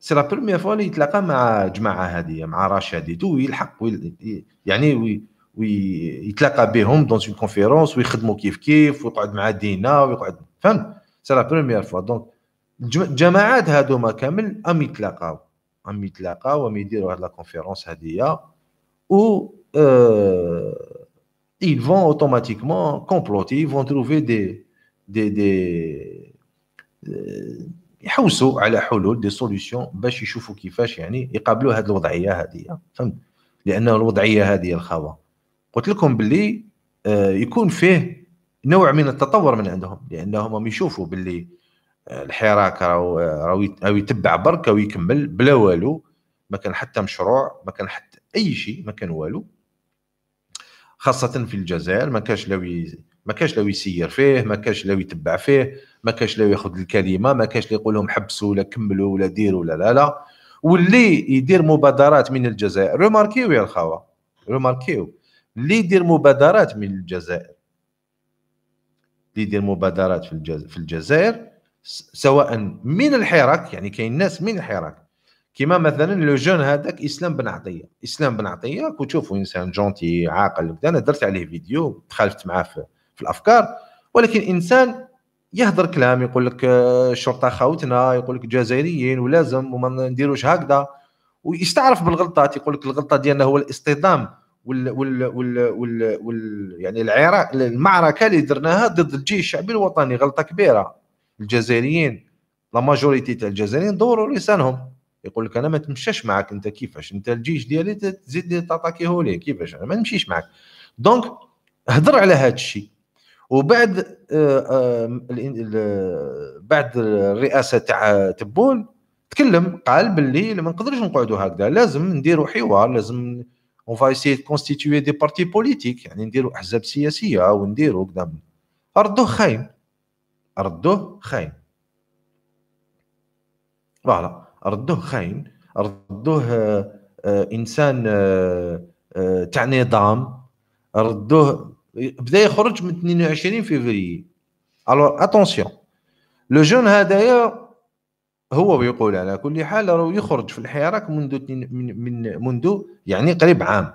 سي لا بروميير فوا اللي يتلاقى مع جماعه هذه مع رشاد ويلحق ويل يعني وي ويتلاقى بهم دون اون كونفيرونس ويخدموا كيف كيف ويقعد مع دينا ويقعد فهمت سي لا بروميير فوا دونك الجماعات هادوما كامل ام يتلاقاو ام يتلاقاو ام يديروا هاد لا كونفيرونس هادية و اه ils vont automatiquement comploter, ils vont trouver des, des, des آه، يحوسوا على حلول دي سوليسيون باش يشوفوا كيفاش يعني يقابلوا هاد الوضعيه هذه فهمت لان الوضعيه هذه الخاوه قلت لكم باللي آه، يكون فيه نوع من التطور من عندهم لانهم يشوفوا باللي آه، الحراك راهو آه، راهو يتبع برك ويكمل بلا والو ما كان حتى مشروع ما كان حتى اي شيء ما كان والو خاصه في الجزائر ما كاش لو ما كاش لو يسير فيه ما كاش لو يتبع فيه ما كاش لو ياخذ الكلمه ما كاش لو يقول لهم حبسوا ولا كملوا ولا ديروا ولا لا لا واللي يدير مبادرات من الجزائر روماركيو يا الخوا روماركيو اللي يدير مبادرات من الجزائر اللي يدير مبادرات في في الجزائر سواء من الحراك يعني كاين ناس من الحراك كيما مثلا لو جون هذاك اسلام بن عطيه اسلام بن عطيه كتشوفوا انسان جونتي عاقل انا درت عليه فيديو تخالفت معاه في, في الافكار ولكن انسان يهضر كلام يقول لك الشرطه آه، خاوتنا يقول لك جزائريين ولازم وما نديروش هكذا ويستعرف بالغلطات يقول لك الغلطه ديالنا هو الاصطدام وال وال وال وال, وال يعني العراق المعركه اللي درناها ضد الجيش الشعبي الوطني غلطه كبيره الجزائريين لا ماجوريتي تاع الجزائريين دوروا لسانهم يقول لك انا ما تمشاش معك انت كيفاش انت الجيش ديالي تزيد تاتاكيه ليه كيفاش انا ما نمشيش معك دونك هضر على هذا الشيء وبعد آه، آه، بعد الرئاسه تاع تبون تكلم قال باللي ما نقدرش نقعدوا هكذا لازم نديروا حوار لازم اون فا ايسيي كونستيتيوي دي بارتي بوليتيك يعني نديرو احزاب سياسيه ونديرو قدام ردوه خاين ردوه خاين فوالا ردوه خاين ردوه آه، آه، انسان آه، تاع نظام ردوه بدا يخرج من 22 فيفري الوغ اتونسيون لو جون هذايا هو بيقول على كل حال راه يخرج في الحراك منذ من, من منذ يعني قريب عام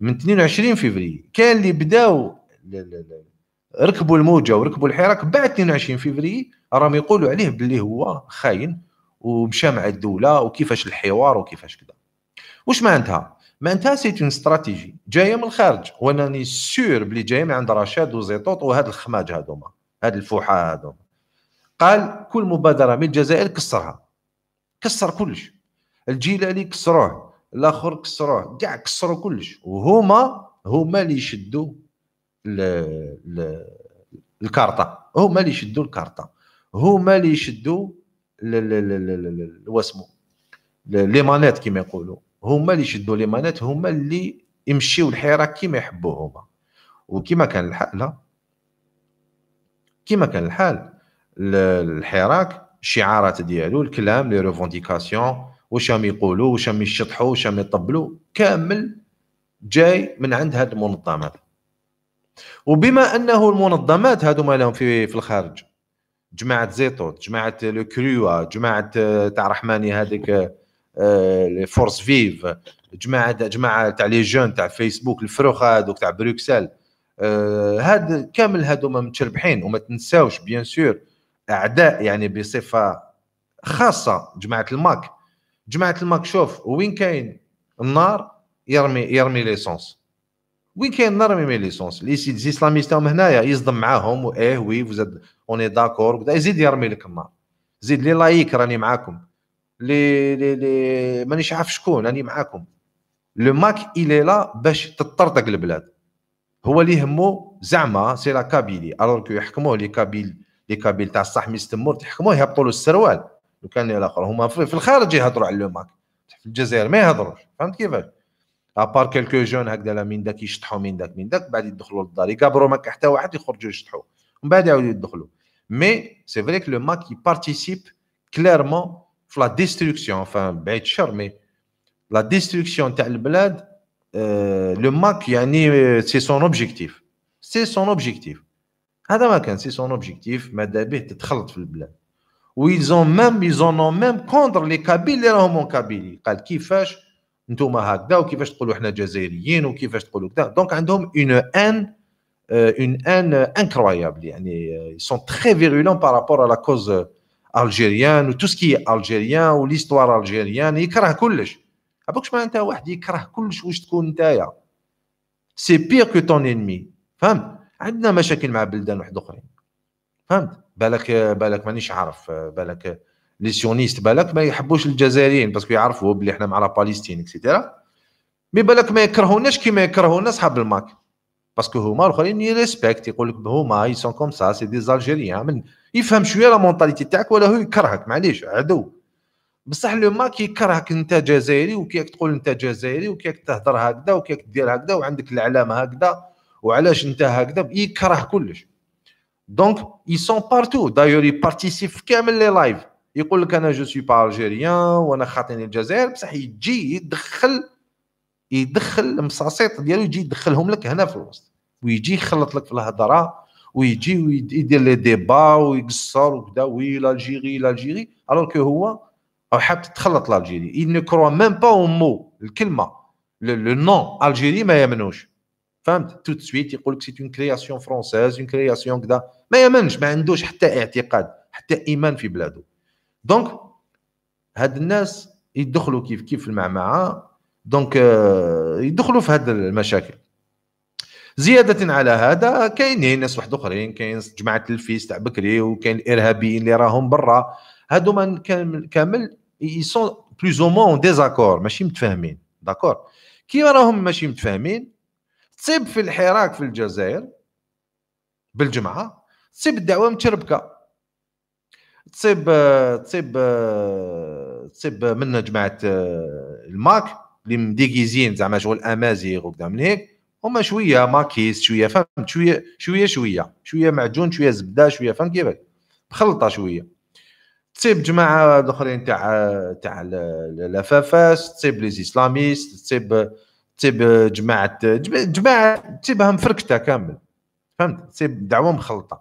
من 22 فيفري كان اللي بداو ركبوا الموجه وركبوا الحراك بعد 22 فيفري راهم يقولوا عليه باللي هو خاين ومشى مع الدوله وكيفاش الحوار وكيفاش كذا واش معناتها معناتها سيت اون استراتيجي جايه من الخارج وانا سور بلي جايه من عند رشاد وزيطوط وهاد الخماج هذوما هاد الفوحه هذوما قال كل مبادره من الجزائر كسرها كسر كلش الجيلاني كسروه الاخر كسروه كاع كسروا كلش وهما هما اللي يشدوا الكارطه هما اللي يشدوا الكارطه هما اللي يشدوا واسمو لي مانات كيما يقولوا هما اللي يشدوا لي مانات هما اللي يمشيو الحيره كيما يحبوا هما وكيما كان الحال لا كيما كان الحال الحراك الشعارات ديالو الكلام لي ريفونديكاسيون واش راهم يقولوا واش راهم يشطحوا واش راهم يطبلوا كامل جاي من عند هاد المنظمات وبما انه المنظمات هادو لهم في في الخارج جماعه زيتوت جماعه لو كريوا جماعه آه، تاع رحماني هذيك آه، لي فورس فيف جماعه جماعه تاع لي جون تاع فيسبوك الفروخه هذوك تاع بروكسل آه، هاد كامل هادو متشربحين وما تنساوش بيان سور اعداء يعني بصفه خاصه جماعه الماك جماعه الماك شوف وين كاين النار يرمي يرمي ليسونس وين كاين النار يرمي ليسونس لي الاسلاميست هم هنايا يصدم معاهم ايه وي فوزاد اوني داكور يزيد يرمي لك النار زيد لي لايك راني معاكم لي لي لي مانيش عارف شكون راني معاكم لو ماك الي لا باش تطرطق البلاد هو اللي يهمو زعما سي لا كابيلي الوغ كو يحكموه لي كابيل لي كابيل تاع الصح يستمر تحكموه يهبطوا له السروال لو كان الاخر هما في الخارج يهضروا على لو ماك في الجزائر ما يهضروش فهمت كيفاش ابار كيلكو جون هكذا لا من داك يشطحوا من داك من داك بعد يدخلوا للدار يقابروا ماك حتى واحد يخرجوا يشطحوا من بعد يعاودوا يدخلوا مي سي فريك لو ماك يبارتيسيب كليرمون في لا ديستركسيون فان بعيد الشر مي لا ديستركسيون تاع البلاد لو ماك يعني سي سون اوبجيكتيف سي سون اوبجيكتيف هذا ما كان سي سون اوبجيكتيف ماذا به تتخلط في البلاد ويزون ميم يزون ميم كونتر لي كابيل اللي راهم اون كابيلي قال كيفاش نتوما هكذا وكيفاش تقولوا احنا جزائريين وكيفاش تقولوا كذا دونك عندهم اون ان اون ان انكرويابل يعني سون تري فيرولون بارابور لا كوز الجيريان وتو سكي الجيريان وليستوار الجيريان يكره كلش ما معناتها واحد يكره كلش واش تكون نتايا سي بير كو تون انمي فهمت عندنا مشاكل مع بلدان واحد اخرين فهمت بالك بالك مانيش عارف بالك لي سيونيست بالك ما يحبوش الجزائريين باسكو يعرفوا بلي احنا مع لا باليستين اكسيتيرا مي بالك ما يكرهوناش كيما يكرهونا صحاب الماك باسكو هما الاخرين يريسبكت يقول لك هما اي سون كوم سا سي دي زالجيريان من يفهم شويه لا مونتاليتي تاعك ولا هو يكرهك معليش عدو بصح لو ماك يكرهك انت جزائري وكيك تقول انت جزائري وكيك تهضر هكذا وكيك دير هكذا وعندك الاعلام هكذا وعلاش انت هكذا يكره كلش دونك اي سون بارتو دايور اي بارتيسيف كامل لي لايف يقول لك انا جو سوي با الجيريان وانا خاطيني الجزائر بصح يجي يدخل يدخل المصاصيط ديالو يجي يدخلهم لك هنا في الوسط ويجي يخلط لك في الهضره ويجي ويدير لي ديبا ويقصر وكذا وي لالجيري لالجيري الوغ كو هو او حاب تتخلط لالجيري اي نو كرو ميم با او مو الكلمه لو نون الجيري ما يامنوش فهمت تو سويت يقول لك سيت اون كرياسيون فرونساز اون كرياسيون كذا ما يامنش ما عندوش حتى اعتقاد حتى ايمان في بلاده دونك هاد الناس يدخلوا كيف كيف في المعمعه دونك آه، يدخلوا في هاد المشاكل زيادة على هذا كاينين ناس واحد اخرين كاين جماعة الفيس تاع بكري وكاين الارهابيين اللي راهم برا هادو كامل يسون بلوز او مون ديزاكور ماشي متفاهمين داكور كي راهم ماشي متفاهمين تصيب في الحراك في الجزائر بالجمعه تصيب الدعوه متشربكه تصيب تصيب تصيب من جماعه آه، الماك اللي مديكيزين زعما شغل امازيغ وكذا من هيك هما شويه ماكيس شويه فهمت شويه شويه شويه شويه معجون شويه زبده شويه فهمت كيفاش مخلطه شويه تصيب جماعه الاخرين تاع تاع لافافاس تصيب لي اسلاميست تصيب تسيب جماعه جماعه تسيبها مفركته كامل فهمت تسيب دعوه مخلطه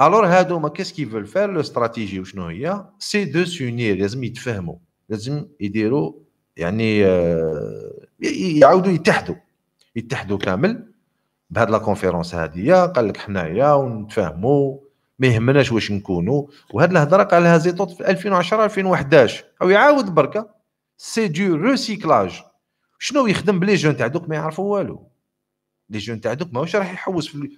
الور هادو ما كيس كي فول فير لو استراتيجي وشنو هي سي دو سونير لازم يتفاهموا لازم يديروا يعني آه، يعاودوا يتحدوا يتحدوا كامل بهاد لا كونفيرونس هادية قال لك حنايا ونتفاهموا ما يهمناش واش نكونوا وهاد الهضره قالها زيتوت في 2010 2011 او يعاود بركه سي دو ريسيكلاج شنو يخدم بلي جون تاع دوك ما يعرفوا والو لي جون تاع دوك ماهوش راح يحوس في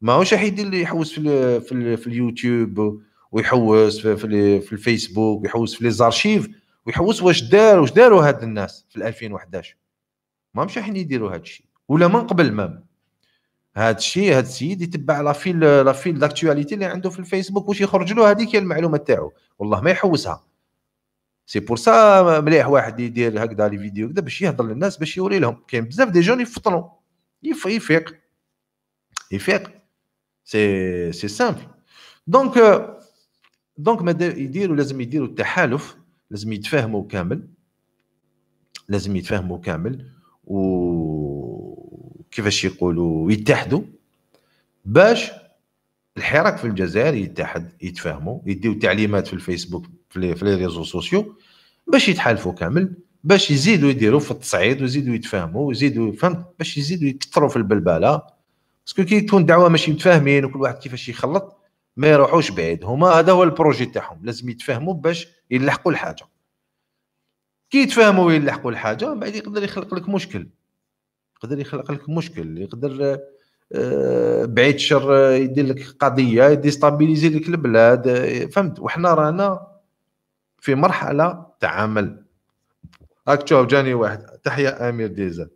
ماهوش راح يدير اللي يحوس في ال في, في اليوتيوب ويحوس في, في, في الفيسبوك ويحوس في لي زارشيف ويحوس واش دار واش داروا هاد الناس في 2011 ماهمش راح يديروا هاد الشيء ولا من قبل مام هاد الشيء هاد السيد يتبع لافيل لافيل داكتواليتي اللي عنده في الفيسبوك واش يخرج له هذيك هي المعلومه تاعو والله ما يحوسها سي بور سا مليح واحد يدير هكذا لي فيديو كذا باش يهضر للناس باش يوري لهم كاين بزاف دي جون يفطروا يفيق يفيق سي سي سامبل دونك دونك ما يديروا لازم يديروا التحالف لازم يتفاهموا كامل لازم يتفاهموا كامل وكيفاش يقولوا يتحدوا باش الحراك في الجزائر يتحد يتفاهموا يديو تعليمات في الفيسبوك في لي ريزو سوسيو باش يتحالفوا كامل باش يزيدوا يديروا في التصعيد ويزيدوا يتفاهموا ويزيدوا فهمت باش يزيدوا يكثروا في البلبله باسكو كي تكون دعوه ماشي متفاهمين وكل واحد كيفاش يخلط ما يروحوش بعيد هما هذا هو البروجي تاعهم لازم يتفاهموا باش يلحقوا الحاجه كي يتفاهموا ويلحقوا الحاجه من بعد يقدر يخلق لك مشكل يقدر يخلق لك مشكل يقدر آه، بعيد شر يدير لك قضيه يديستابيليزي لك البلاد فهمت وحنا رانا في مرحله تعامل هاك تشوف جاني واحد تحيا امير ديزل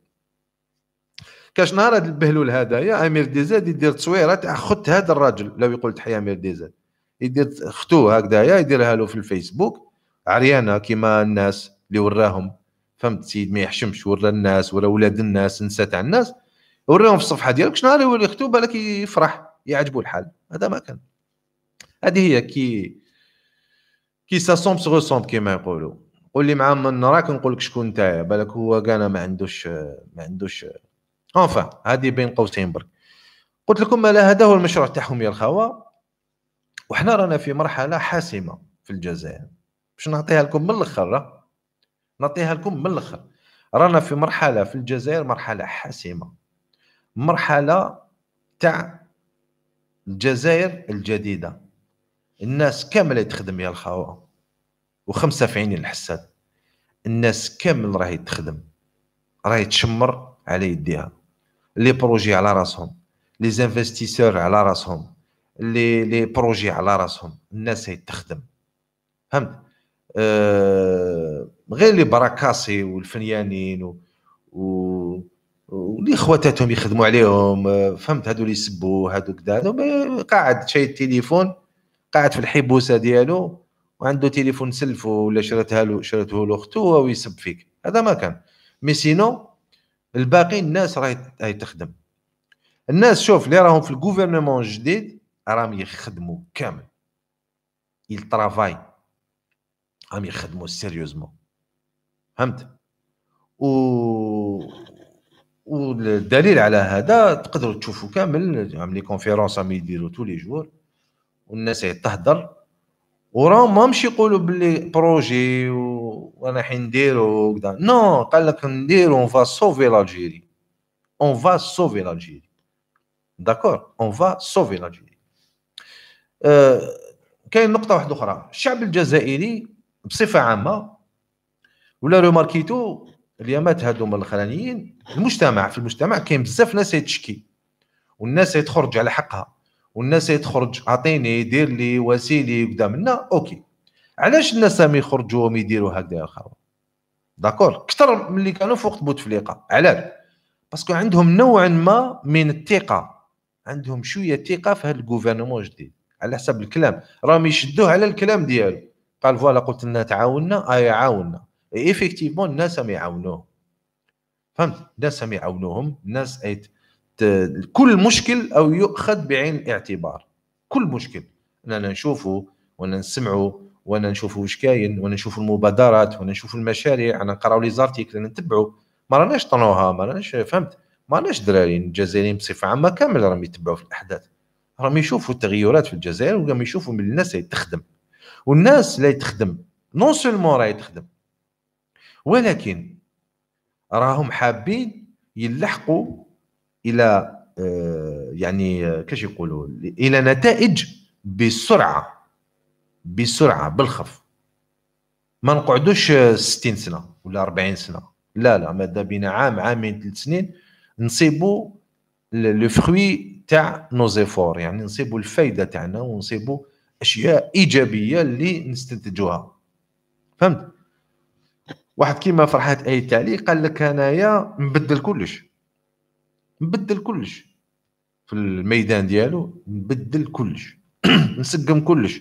كاش نهار هذا البهلول هذا يا امير ديزاد يدير تصويره تاع خت هذا الراجل لو يقول تحيا امير ديزاد يدير ختو هكذايا يديرها له في الفيسبوك عريانه كيما الناس اللي وراهم فهمت سيد ما يحشمش ورا الناس ورا ولاد الناس نسى تاع الناس وراهم في الصفحه ديالك شنو يولي ختو بالك يفرح يعجبو الحال هذا ما كان هذه هي كي كي ساسومب سو ريسومبل كيما يقولوا قول لي مع من راك نقول لك شكون نتايا بالك هو كان ما عندوش ما عندوش اونفا هذه بين قوسين برك قلت لكم مالا هذا هو المشروع تاعهم يا الخوا وحنا رانا في مرحله حاسمه في الجزائر باش نعطيها لكم من الاخر نعطيها لكم من الاخر رانا في مرحله في الجزائر مرحله حاسمه مرحله تاع الجزائر الجديده الناس كامله تخدم يا الخاوه وخمسه في عيني الحساد الناس كامل راهي تخدم راهي تشمر على يديها لي بروجي على راسهم لي زانفستيسور على راسهم لي لي بروجي على راسهم الناس هي تخدم فهمت أه غير لي براكاسي والفنيانين و, و... ولي خواتاتهم يخدموا عليهم آه، فهمت هادو اللي يسبوا هادو كذا قاعد شاي التليفون قاعد في الحبوسه ديالو وعنده تليفون سلفو ولا شرتها له شرته له اخته وهو يسب فيك هذا ما كان مي سينو الباقي الناس راهي تخدم الناس شوف اللي راهم في الغوفرنمون الجديد راهم يخدموا كامل يل travaille راهم يخدموا سيريوزمون فهمت و والدليل على هذا تقدروا تشوفوا كامل عم لي كونفيرونس عم يديروا تولي لي جور والناس هي تهضر وراهم ماهمش يقولوا باللي بروجي وانا حين نديرو وكذا نو قال لك نديرو اون فا سوفي لالجيري اون فا سوفي لالجيري داكور اون فا سوفي لالجيري كاين نقطه واحده اخرى الشعب الجزائري بصفه عامه ولا روماركيتو اليامات هادو من الخلانيين المجتمع في المجتمع كاين بزاف ناس يتشكي والناس يتخرج على حقها والناس تخرج اعطيني دير لي وسيلي منا اوكي علاش الناس ما يخرجوا وما يديروا هكذا الخروه داكور كثر من اللي كانوا في وقت بوتفليقه علاش باسكو عندهم نوعا ما من الثقه عندهم شويه ثقه في هذا الجوفرنمون الجديد على حسب الكلام راهم يشدوه على الكلام ديالو قال فوالا قلت لنا تعاوننا آه، اي عاوننا ايفيكتيفمون الناس ما يعاونوه فهمت الناس ما يعاونوهم الناس ايت كل مشكل او يؤخذ بعين الاعتبار كل مشكل اننا نشوفه وانا نسمعه وانا نشوفوا واش كاين وانا نشوف المبادرات وانا نشوف المشاريع انا نقراو لي زارتيكل نتبعوا ما راناش طنوها ما راناش فهمت ما راناش دراري الجزائريين بصفه عامه كامل راهم يتبعوا في الاحداث راهم يشوفوا التغيرات في الجزائر وراهم يشوفوا من الناس اللي تخدم والناس اللي تخدم نون سولمون راهي تخدم ولكن راهم حابين يلحقوا الى آه، يعني كاش يقولوا الى نتائج بسرعه بسرعه بالخف ما نقعدوش 60 سنه ولا 40 سنه لا لا ماذا بين عام عامين ثلاث سنين نصيبوا لو فروي تاع نو زيفور يعني نصيبوا الفائده تاعنا ونصيبوا اشياء ايجابيه اللي نستنتجوها فهمت واحد كيما فرحات اي تعليق قال لك انايا نبدل كلش نبدل كلش في الميدان ديالو نبدل كلش نسقم كلش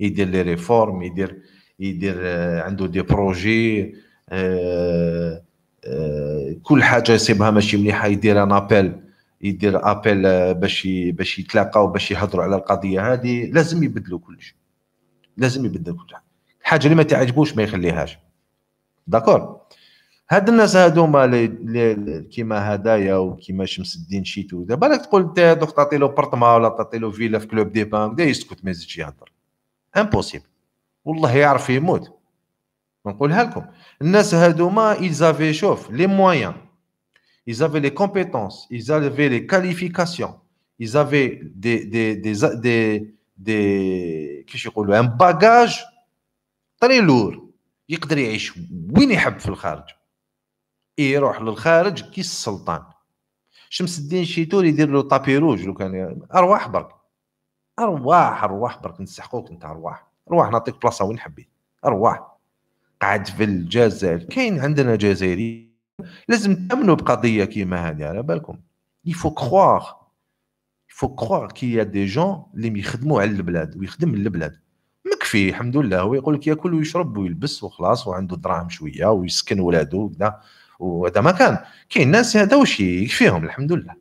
يدير لي ريفورم يدير يدير آه، عنده دي بروجي آه، آه، كل حاجه يصيبها ماشي مليحه يدير ان ابل يدير ابل باش باش يتلاقاو باش يهضروا على القضيه هذه لازم يبدلوا كلش لازم يبدلوا كلش الحاجه اللي ما تعجبوش ما يخليهاش داكور هاد الناس هادوما اللي كيما هدايا وكيما شمس الدين شيتو بالك تقول انت دوك تعطي له برطمه ولا تعطي له فيلا في كلوب دي بان دا يسكت ما يزيدش يهضر امبوسيبل والله يعرف يموت نقولها لكم الناس ما ايزافي شوف لي موان ايزافي لي كومبيتونس ايزافي لي كاليفيكاسيون ايزافي دي دي دي دي دي كيش يقولوا ان باجاج طري لور يقدر يعيش وين يحب في الخارج يروح للخارج كي السلطان شمس الدين شيتور يدير له طابي روج لو كان ارواح برك ارواح ارواح برك نسحقوك انت ارواح ارواح نعطيك بلاصه وين حبيت ارواح قاعد في الجزائر كاين عندنا جزائري لازم تامنوا بقضيه كيما هذه على بالكم يفو كخواغ يفو كخواغ كي يا دي جون اللي يخدموا على البلاد ويخدم للبلاد مكفي الحمد لله هو يقول لك ياكل ويشرب ويلبس وخلاص وعنده دراهم شويه ويسكن ولادو وهذا ما كان كاين ناس هذا واش يكفيهم الحمد لله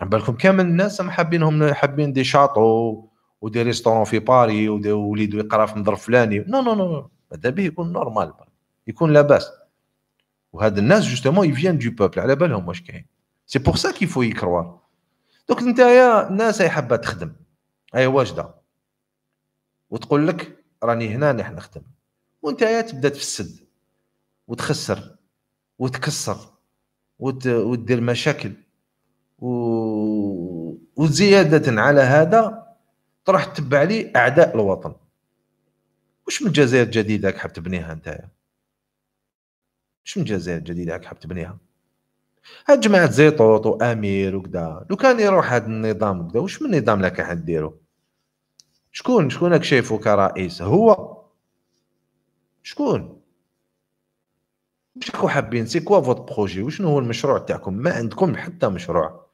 على بالكم كامل الناس حابينهم حابين دي شاطو ودي ريستورون في باري وليدو يقرا في مضرب فلاني نو نو نو هذا به يكون نورمال يكون لاباس وهاد الناس جوستومون يفيان دو بوبل على بالهم واش كاين سي بور سا كي فو يكروار دوك نتايا الناس هي حابه تخدم هي واجده وتقول لك راني هنا نحن نخدم وانت تبدا تفسد وتخسر وتكسر وتدير مشاكل و... وزيادة على هذا تروح تبع لي أعداء الوطن واش من جزائر جديدة راك حاب تبنيها نتايا واش من جزائر جديدة راك حاب تبنيها هاد جماعة زيطوط وأمير وكدا لو كان يروح هاد النظام وكدا واش من نظام لك حد ديرو شكون شكون راك شايفو كرئيس هو شكون شكون حابين سي كوا فوت بروجي وشنو هو المشروع تاعكم ما عندكم حتى مشروع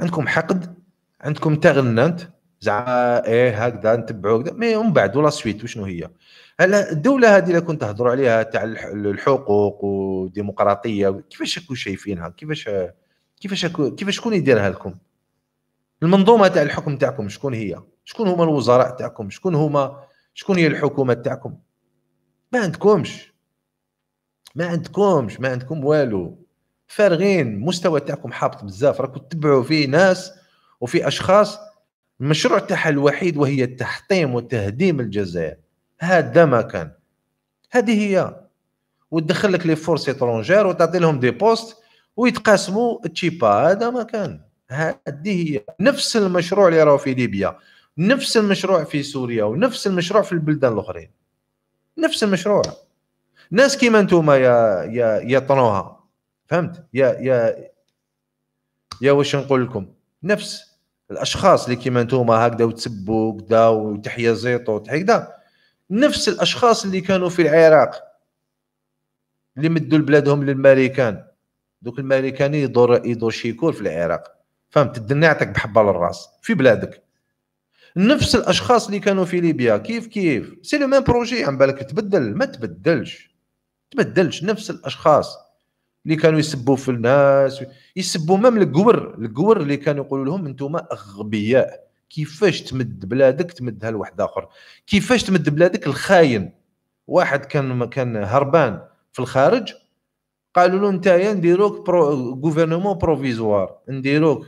عندكم حقد عندكم تغننت زعما ايه هكذا نتبعوا هكذا مي ومن بعد ولا سويت وشنو هي هلا الدوله هذه اللي كنت تهضروا عليها تاع الحقوق والديمقراطيه كيفاش راكم شايفينها كيفاش كيفاش كيفاش شكون يديرها لكم المنظومه تاع الحكم تاعكم شكون هي شكون هما الوزراء تاعكم شكون هما شكون هي الحكومه تاعكم ما عندكمش ما عندكمش ما عندكم والو فارغين المستوى تاعكم حابط بزاف راكم تتبعوا فيه ناس وفي اشخاص المشروع تاعها الوحيد وهي تحطيم وتهديم الجزائر هذا ما كان هذه هي وتدخل لك لي فورس اترونجير وتعطي لهم دي بوست ويتقاسموا التشيبا هذا ما كان هذه هي نفس المشروع اللي راهو في ليبيا نفس المشروع في سوريا ونفس المشروع في البلدان الاخرين نفس المشروع ناس كيما نتوما يا يا يا طنوها فهمت يا يا يا واش نقول لكم نفس الاشخاص اللي كيما نتوما هكذا وتسبوا كدا وتحيا زيطو وتحيا كدا نفس الاشخاص اللي كانوا في العراق اللي مدوا لبلادهم للماريكان دوك الماريكاني يدور يدور شيكور في العراق فهمت الدنيعتك بحبه للراس في بلادك نفس الاشخاص اللي كانوا في ليبيا كيف كيف سي لو ميم بروجي عم بالك تبدل ما تبدلش تبدلش نفس الاشخاص اللي كانوا يسبوا في الناس يسبوا مام القور القور اللي كانوا يقولوا لهم انتم اغبياء كيفاش تمد بلادك تمدها لواحد اخر كيفاش تمد بلادك الخاين واحد كان كان هربان في الخارج قالوا له انت نديروك برو غوفرنمون بروفيزوار نديروك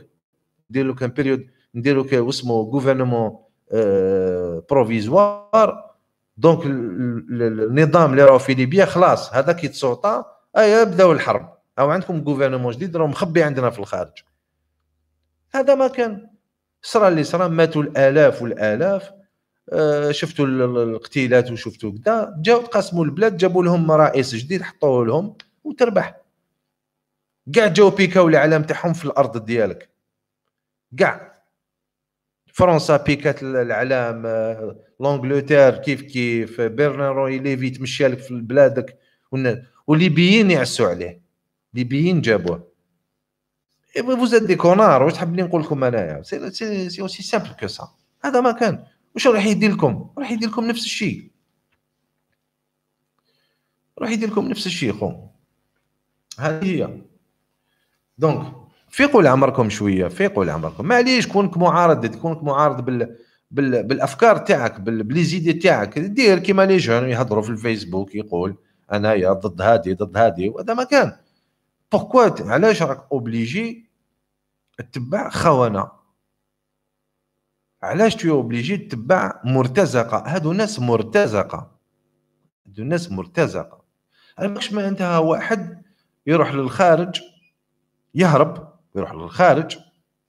ندير لك ان بيريود ندير لك واسمه غوفرنمون بروفيزوار دونك النظام اللي راهو في ليبيا خلاص هذا كي تسوطا ايا أيوة، بداو الحرب او عندكم غوفرنمون جديد راه مخبي عندنا في الخارج هذا ما كان صرا اللي صرا ماتوا الالاف والالاف آه، شفتوا القتيلات وشفتوا كدا جاو تقاسموا البلاد جابوا لهم رئيس جديد حطوه لهم وتربح كاع جاو بيكاو العلم تاعهم في الارض ديالك كاع فرنسا بيكات الاعلام آه لونجلتير كيف كيف بيرناروي ليفي تمشي لك في بلادك والليبيين يعسوا عليه الليبيين جابوه فوز دي كونار واش تحبني نقول لكم انايا سي سي سي اوسي سامبل كو سا هذا ما كان واش راح يدير لكم راح يدير لكم نفس الشيء راح يدير لكم نفس الشيء خو هذه هي دونك فيقوا لعمركم شويه فيقوا لعمركم معليش كونك معارض كونك معارض بال بالافكار تاعك بالليزيدي تاعك دير كيما لي جون يهضروا في الفيسبوك يقول انايا ضد هادي ضد هادي وهذا ما كان بوركوا علاش راك اوبليجي تتبع خونه علاش تو اوبليجي تتبع مرتزقه هادو ناس مرتزقه هادو ناس مرتزقه ماكش ما انتهى واحد يروح للخارج يهرب يروح للخارج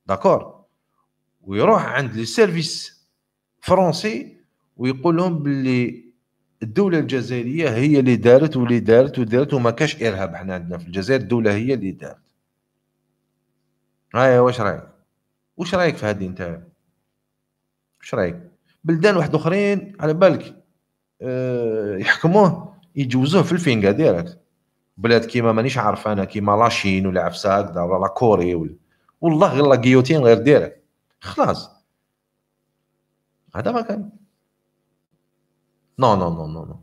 داكور ويروح عند لي سيرفيس فرنسي ويقول لهم باللي الدوله الجزائريه هي اللي دارت واللي دارت ودارت وما كاش ارهاب حنا عندنا في الجزائر الدوله هي اللي دارت هاي واش رايك واش رايك في هذه انت واش رايك بلدان واحد اخرين على بالك آه، يحكموه يجوزوه في الفينغا ديريكت بلاد كيما مانيش عارف انا كيما لاشين ولا عفسه هكذا ولا لا كوري ولا والله غير لا غير ديريكت خلاص هذا ما كان نو نو نو نو نو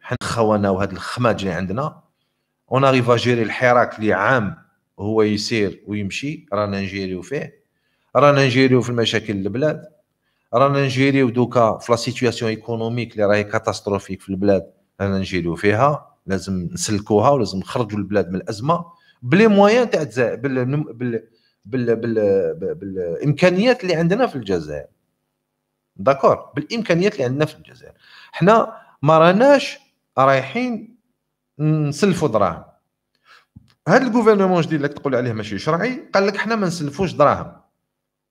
حنا خوانا وهاد الخماج اللي عندنا اون اريفا جيري الحراك اللي عام هو يسير ويمشي رانا نجيريو فيه رانا نجيريو في المشاكل البلاد رانا نجيريو دوكا في لا سيتياسيون ايكونوميك اللي راهي كاتاستروفيك في البلاد رانا نجيريو فيها لازم نسلكوها ولازم نخرجوا البلاد من الازمه بلي موان تاع بال... بال... بال... بال... بالامكانيات اللي عندنا في الجزائر داكور بالامكانيات اللي عندنا في الجزائر حنا ما راناش رايحين نسلفوا دراهم هاد الغوفرنمون جديد لك تقول عليه ماشي شرعي قال لك حنا ما نسلفوش دراهم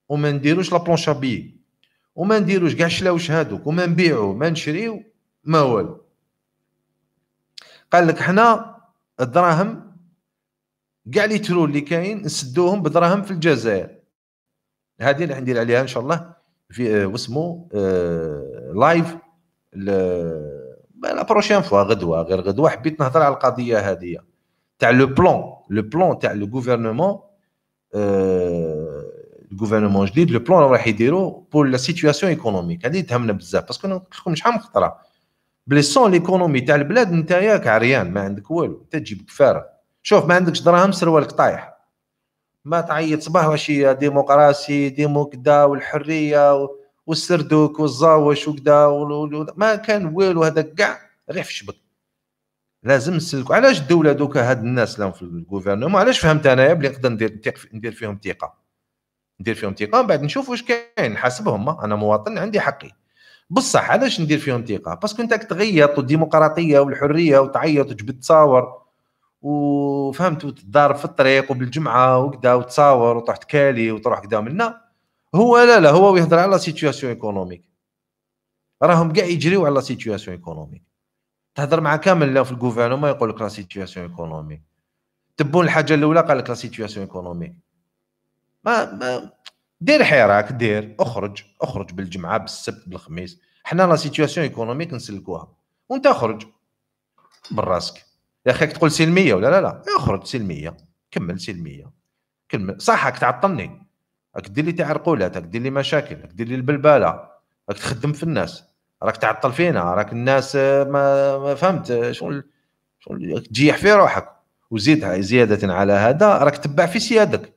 وما نديروش لا بلونشابي وما نديروش كاع شلاوش هادوك وما نبيعو ما نشريو ما والو قال لك حنا الدراهم كاع لي ترو اللي كاين نسدوهم بدراهم في الجزائر هذه اللي ندير عليها ان شاء الله في آه، واسمو آه، لايف لا بروشين فوا غدوه غير غدوه حبيت نهضر على القضيه هذه تاع لو بلون لو بلون تاع لو غوفرنمون الغوفرنمون جديد لو بلون راح يديرو بور لا سيتوياسيون ايكونوميك هذه تهمنا بزاف باسكو نقولكم شحال من خطره بلي سون ليكونومي تاع البلاد نتايا عريان ما عندك والو انت تجيب كفاره شوف ما عندكش دراهم سروالك طايح ما تعيط صباح وشية ديمقراسي ديمو كدا والحرية والسردوك والزاوش وكدا ما كان والو هذا كاع ريح في الشبك لازم نسلكوا علاش الدوله دوكا هاد الناس لهم في الغوفرنمون علاش فهمت انايا بلي نقدر ندير ندير فيهم ثقه ندير فيهم ثقه بعد نشوف واش كاين نحاسبهم انا مواطن عندي حقي بصح علاش ندير فيهم ثقه باسكو انت تغيط والديمقراطيه والحريه وتعيط وتجبد تصاور وفهمت وتضارب في الطريق وبالجمعه وكذا وتصاور وتروح تكالي وتروح كذا منا هو لا لا هو يهضر على لا سيتياسيون ايكونوميك راهم كاع يجريو على لا سيتياسيون ايكونوميك تهضر مع كامل لا في الغوفرنمون يقول لك لا سيتياسيون ايكونوميك تبون الحاجه الاولى قال لك لا سيتياسيون ايكونوميك ما ما دير حراك دير اخرج اخرج بالجمعه بالسبت بالخميس حنا لا سيتياسيون ايكونوميك نسلكوها وانت اخرج براسك يا اخي تقول سلميه ولا لا لا اخرج سلميه كمل سلميه كمل صح راك تعطلني راك دير لي تعرقولات راك دير لي مشاكل راك دير لي البلباله راك تخدم في الناس راك تعطل فينا راك الناس آه، ما, فهمت شغل شغل تجيح في روحك وزيد زياده على هذا راك تبع في سيادك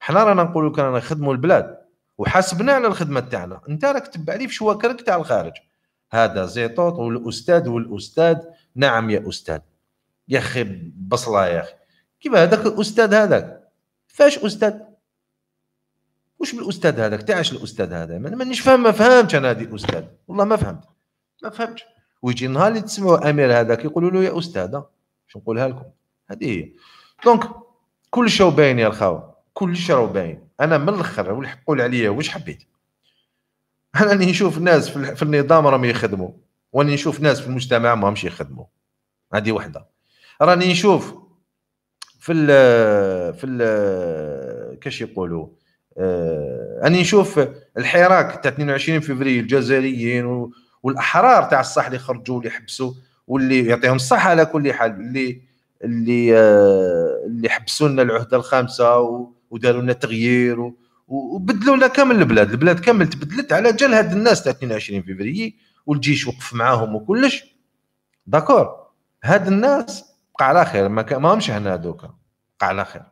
حنا رانا نقول لك رانا نخدموا البلاد وحاسبنا على الخدمه تاعنا انت راك تبع لي في شواكرك تاع الخارج هذا زيطوط والاستاذ والاستاذ نعم يا استاذ يا اخي بصله يا اخي كيف هذاك الاستاذ هذاك فاش استاذ واش بالاستاذ هذاك تاعش الاستاذ هذا ما مانيش فاهم ما فهمتش انا هذه الاستاذ والله ما فهمت ما فهمتش ويجي نهار اللي تسمعوا امير هذاك يقولوا له يا استاذ باش نقولها لكم هذه هي دونك كل شيء باين يا الخاوه كل شيء راه باين انا من الاخر والحق قول عليا واش حبيت انا راني نشوف ناس في النظام راهم يخدموا وراني نشوف ناس في المجتمع ماهمش يخدموا هذه وحده راني نشوف في الـ في الـ كاش يقولوا آه، راني نشوف الحراك تاع 22 فبراير الجزائريين والاحرار تاع الصح اللي خرجوا واللي حبسوا واللي يعطيهم الصحه على كل حال اللي اللي آه، اللي حبسوا لنا العهده الخامسه وداروا لنا تغيير وبدلوا لنا كامل البلاد البلاد كامل تبدلت على جال هاد الناس تاع 22 فبراير والجيش وقف معاهم وكلش داكور هاد الناس بقى على خير ما, ك... ما هنا دوكا بقى على خير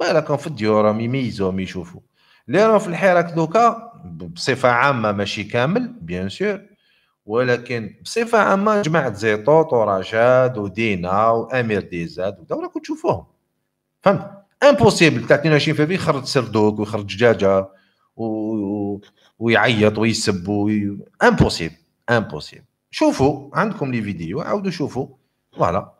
بالك في الديور راهم يميزوهم يشوفوا اللي راهم في الحراك دوكا بصفه عامه ماشي كامل بيان سور ولكن بصفه عامه جماعه زيطوط ورشاد ودينا وامير ديزاد ودا راكم تشوفوهم فهمت امبوسيبل تاع 22 فبراير يخرج سردوك ويخرج جاجا و... ويعيط ويسب وي... امبوسيبل امبوسيبل شوفوا عندكم لي فيديو عاودوا شوفوا فوالا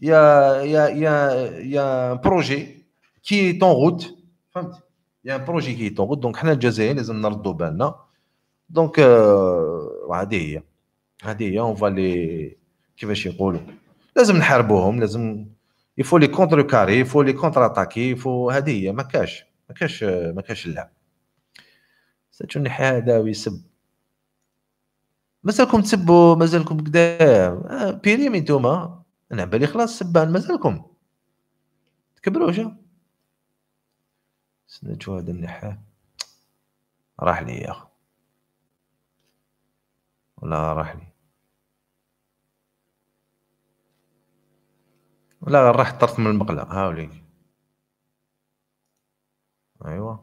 يا يا يا يا بروجي كي طون روت فهمت يا بروجي كي طون روت دونك حنا الجزائر لازم نردو بالنا دونك هادي هي هادي هي اون فالي كيفاش يقولوا لازم نحاربوهم لازم يفو لي كونتر كاري يفو لي كونتر اتاكي يفو هادي هي ما كاش ما كاش ما كاش لا ستوني هذا ويسب مازالكم تسبوا مازالكم قدام آه، بيري من انا بالي خلاص سبان مازالكم تكبروا وجه سنة هذا النحا راح لي يا اخو ولا راح لي ولا راح طرت من المقله هاوليك ايوا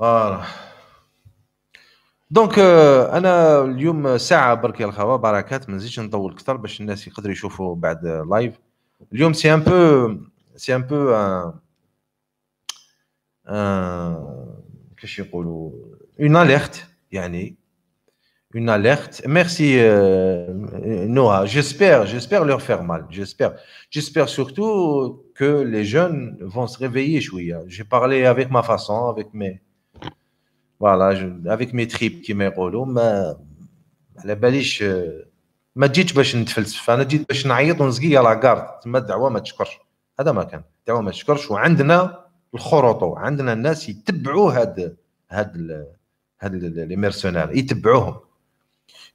اه Donc, euh, c'est un peu برك une alerte. Merci euh, Noah. J'espère, j'espère leur faire mal. J'espère, j'espère surtout que les jeunes vont se réveiller. J'ai parlé avec ma façon, avec mes, فوالا افيك مي تريب كيما يقولوا ما على باليش ما جيتش باش نتفلسف انا جيت باش نعيط ونزقي لا كارد تما الدعوه ما تشكرش هذا ما كان الدعوه ما تشكرش وعندنا الخروطو عندنا الناس يتبعوا هاد هاد ال هاد لي ميرسونير يتبعوهم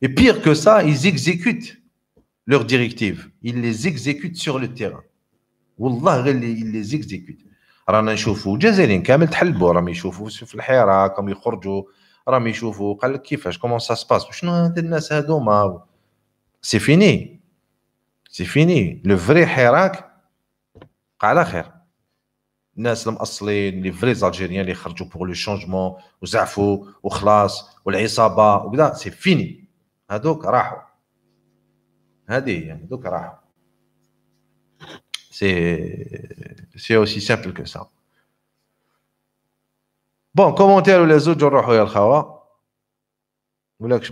اي بير كو سا زيكزيكوت لور ديريكتيف اي لي زيكزيكوت سور لو تيران والله غير اللي زيكزيكوت رانا نشوفوا جزائريين كامل تحلبوا راهم يشوفوا في الحيره كم يخرجوا راهم يشوفوا قال لك كيفاش كومون سا سباس شنو هاد الناس هادوما سي فيني سي فيني لو فري حراك قاع على خير الناس المأصلين لي فري زالجيريان اللي خرجوا بوغ لو شونجمون وزعفوا وخلاص والعصابه وكذا سي فيني هادوك راحوا هذه يعني هادوك راحوا C'est aussi simple que ça. Bon, commentaire les autres, je Khawa الخواء ولكش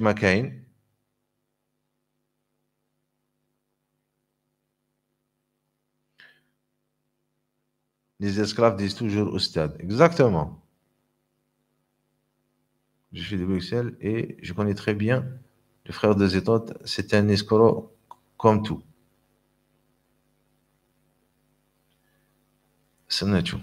Les esclaves disent toujours au stade. Exactement. Je suis de Bruxelles et je connais très bien le frère de Zetot. C'est un escroc comme tout. سنتو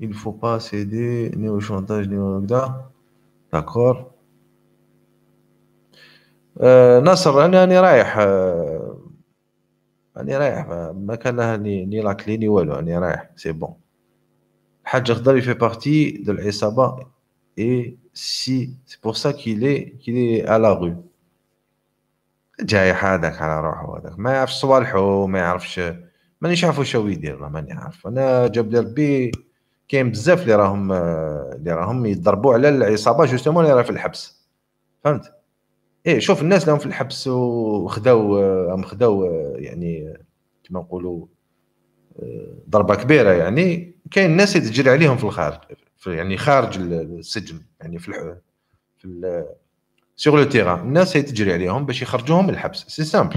il faut pas céder ni au chantage ni au regard داكور نصر انا راني رايح راني رايح ما كان لها ني لاكلي ني والو راني رايح سي بون الحاج خضر في بارتي دو العصابه et si. C'est pour ça qu'il est, qu'il est à la rue. جاي هذاك على روحه هذاك ما يعرفش صوالحه ما يعرفش مانيش عارف واش هو يدير ماني عارف انا جاب لي ربي كاين بزاف اللي راهم اللي راهم يضربوا على العصابه جوستومون اللي راه في الحبس فهمت ايه شوف الناس اللي هم في الحبس وخداو هم خداو يعني كما نقولوا ضربه كبيره يعني كاين الناس اللي تجري عليهم في الخارج في يعني خارج السجن يعني في في سيغ لو تيران الناس هي تجري عليهم باش يخرجوهم من الحبس سي سامبل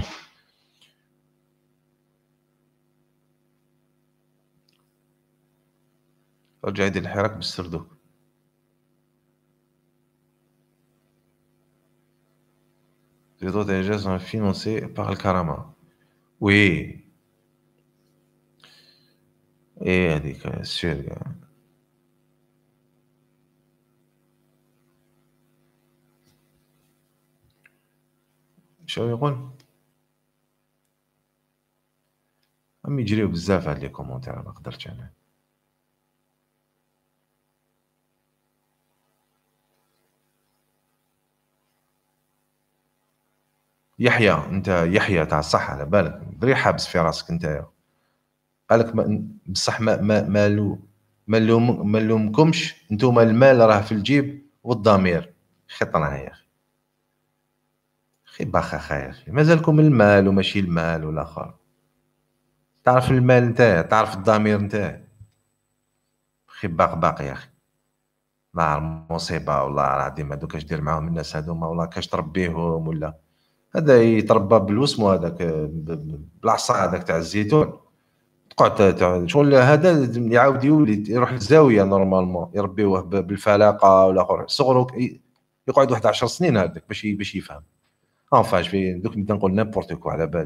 رجع يدير الحراك بالسردوك لي دو ديجا سون فينونسي باغ الكرامة وي اي هاديك سير يقول عم يجريو بزاف هاد لي كومونتير ما قدرتش انا يحيى انت يحيى تاع الصح على بالك دري حابس في راسك انت قالك بصح ما ما مالو ما نلومكمش انتوما المال راه في الجيب والضمير خطره يا اخي باخي خير مازالكم المال وماشي المال والاخر تعرف المال نتاع تعرف الضمير نتاع خي باق باق يا اخي مع مصيبه والله العظيم هذوك اش دير معاهم الناس هذوما والله كاش تربيهم ولا هذا يتربى بالوسم هذاك بالعصا هذاك تاع الزيتون تقعد شغل هذا يعاود يولي يروح للزاويه نورمالمون يربيوه بالفلاقه ولا صغرو صغره يقعد واحد عشر سنين هذاك باش باش يفهم enfin je vais donc n'importe quoi là-bas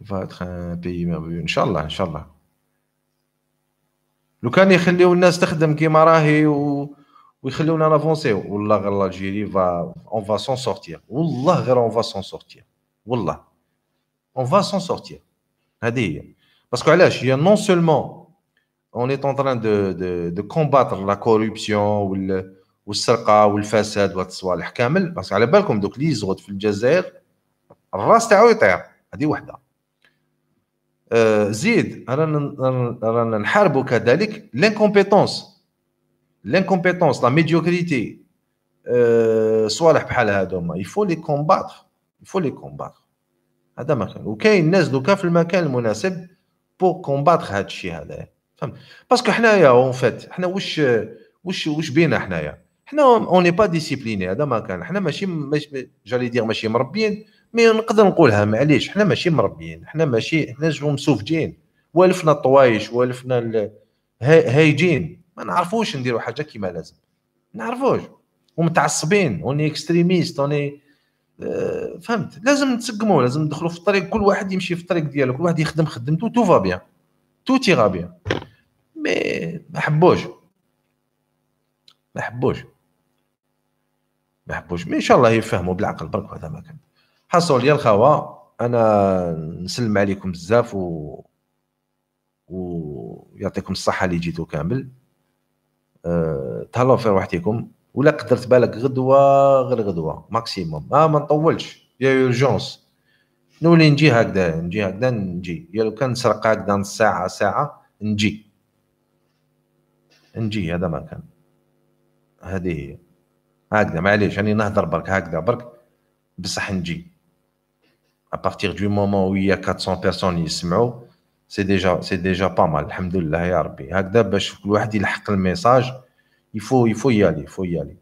il va être un pays merveilleux, Inch'Allah, Inch'Allah. insha'allah le can y'aller où les gens utilisent comme arahi et y'laissent leurs enfants se ou Allah g Allah jiri on va on va s'en sortir ou Allah qu'on va s'en sortir on va s'en sortir hein parce que allez il y a non seulement on est en train de de combattre la corruption والسرقه والفساد وهاد الصوالح كامل بس على بالكم دوك لي زغوت في الجزائر الراس تاعو يطير هذه وحده أه، زيد رانا رانا نحاربوا كذلك لانكومبيتونس لانكومبيتونس لا ميديوكريتي صوالح بحال هذوما يفو لي كومباتر يفو لي كومباتر هذا ما كان وكاين الناس دوكا في المكان المناسب بو كومباتر هذا الشيء هذا فهمت باسكو حنايا اون فيت حنا واش واش واش بينا حنايا حنا اون ني با ديسيبليني هذا ما كان حنا ماشي مش... جالي دير ماشي مربيين مي نقدر نقولها معليش حنا ماشي مربيين حنا ماشي حنا جو مسوفجين والفنا الطوايش والفنا هايجين ما نعرفوش نديرو حاجه كيما لازم ما نعرفوش ومتعصبين اوني اكستريميست اوني فهمت لازم نتسقموا لازم ندخلوا في الطريق كل واحد يمشي في الطريق ديالو كل واحد يخدم خدمته تو فا بيان تو تيغا بيان مي ما حبوش ما حبوش ما يحبوش مي ان شاء الله يفهموا بالعقل برك هذا ما كان حصل يا الخوا انا نسلم عليكم بزاف و ويعطيكم الصحه اللي جيتو كامل أه... تهلاو في روحتكم ولا قدرت بالك غدوه غير غدوه ماكسيموم آه ما نطولش يا اورجونس نولي نجي هكذا نجي هكذا نجي يا لو كان نسرق هكذا نص ساعه ساعه نجي نجي هذا ما كان هذه هي هكذا معليش راني نهضر برك هكذا برك بصح نجي بارتير دو مومون ويا 400 بيرسون يسمعوا سي ديجا سي ديجا با مال الحمد لله يا ربي هكذا باش كل واحد يلحق الميساج يفو يفو يالي يفو يالي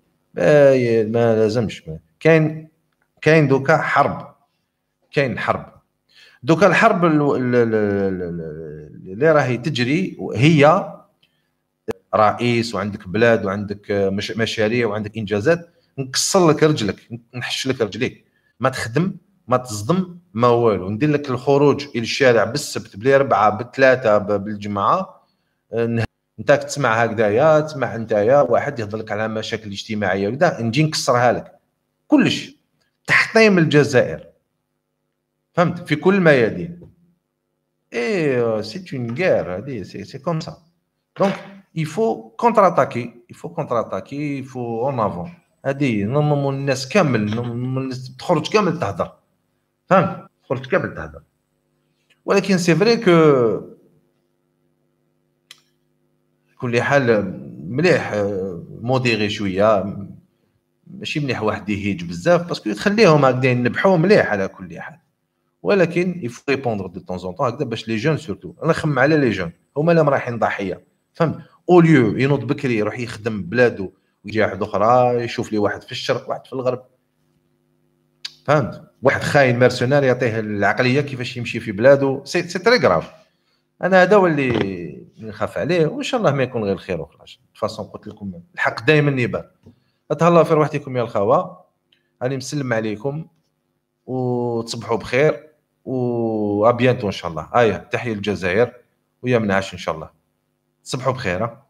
ما لازمش كاين كاين دوكا حرب كاين حرب دوكا الحرب اللي راهي تجري هي رئيس وعندك بلاد وعندك آه، مشاريع وعندك انجازات نكسر لك رجلك نحش لك رجليك ما تخدم ما تصدم ما والو ندير لك الخروج الى الشارع بالسبت بلي ربعه بالثلاثه بالجمعه آه، انت تسمع هكذايا تسمع يا واحد يهضر لك على مشاكل اجتماعيه وكذا نجي نكسرها لك كلش تحطيم الجزائر فهمت في كل الميادين يدين اي سي اون غير هذه سي كوم سا دونك il faut contre-attaquer il faut contre-attaquer il faut en avant هذه نمم الناس كامل تخرج كامل تهضر فهمت تخرج كامل تهضر ولكن سي فري كو كل حال مليح آه، موديغي شويه ماشي مليح واحد يهيج بزاف باسكو تخليهم هكذا ينبحوا مليح على كل حال ولكن يفو ريبوندر دو طون طون هكذا باش لي جون سورتو انا نخمم على لي جون هما اللي رايحين ضحيه فهمت او ليو ينوض بكري يروح يخدم بلادو ويجي واحد اخرى آه، يشوف لي واحد في الشرق واحد في الغرب فهمت واحد خاين مارسيونير يعطيه العقليه كيفاش يمشي في بلادو سي سي تري غراف انا هذا هو اللي نخاف عليه وان شاء الله ما يكون غير الخير وخلاص فاصون قلت لكم الحق دائما يبان اتهلا في روحتكم يا الخوا راني مسلم عليكم وتصبحوا بخير وابيانتو آه، ابيانتو ان شاء الله ايا آه، تحيه الجزائر ويا منعش ان شاء الله تصبحوا بخير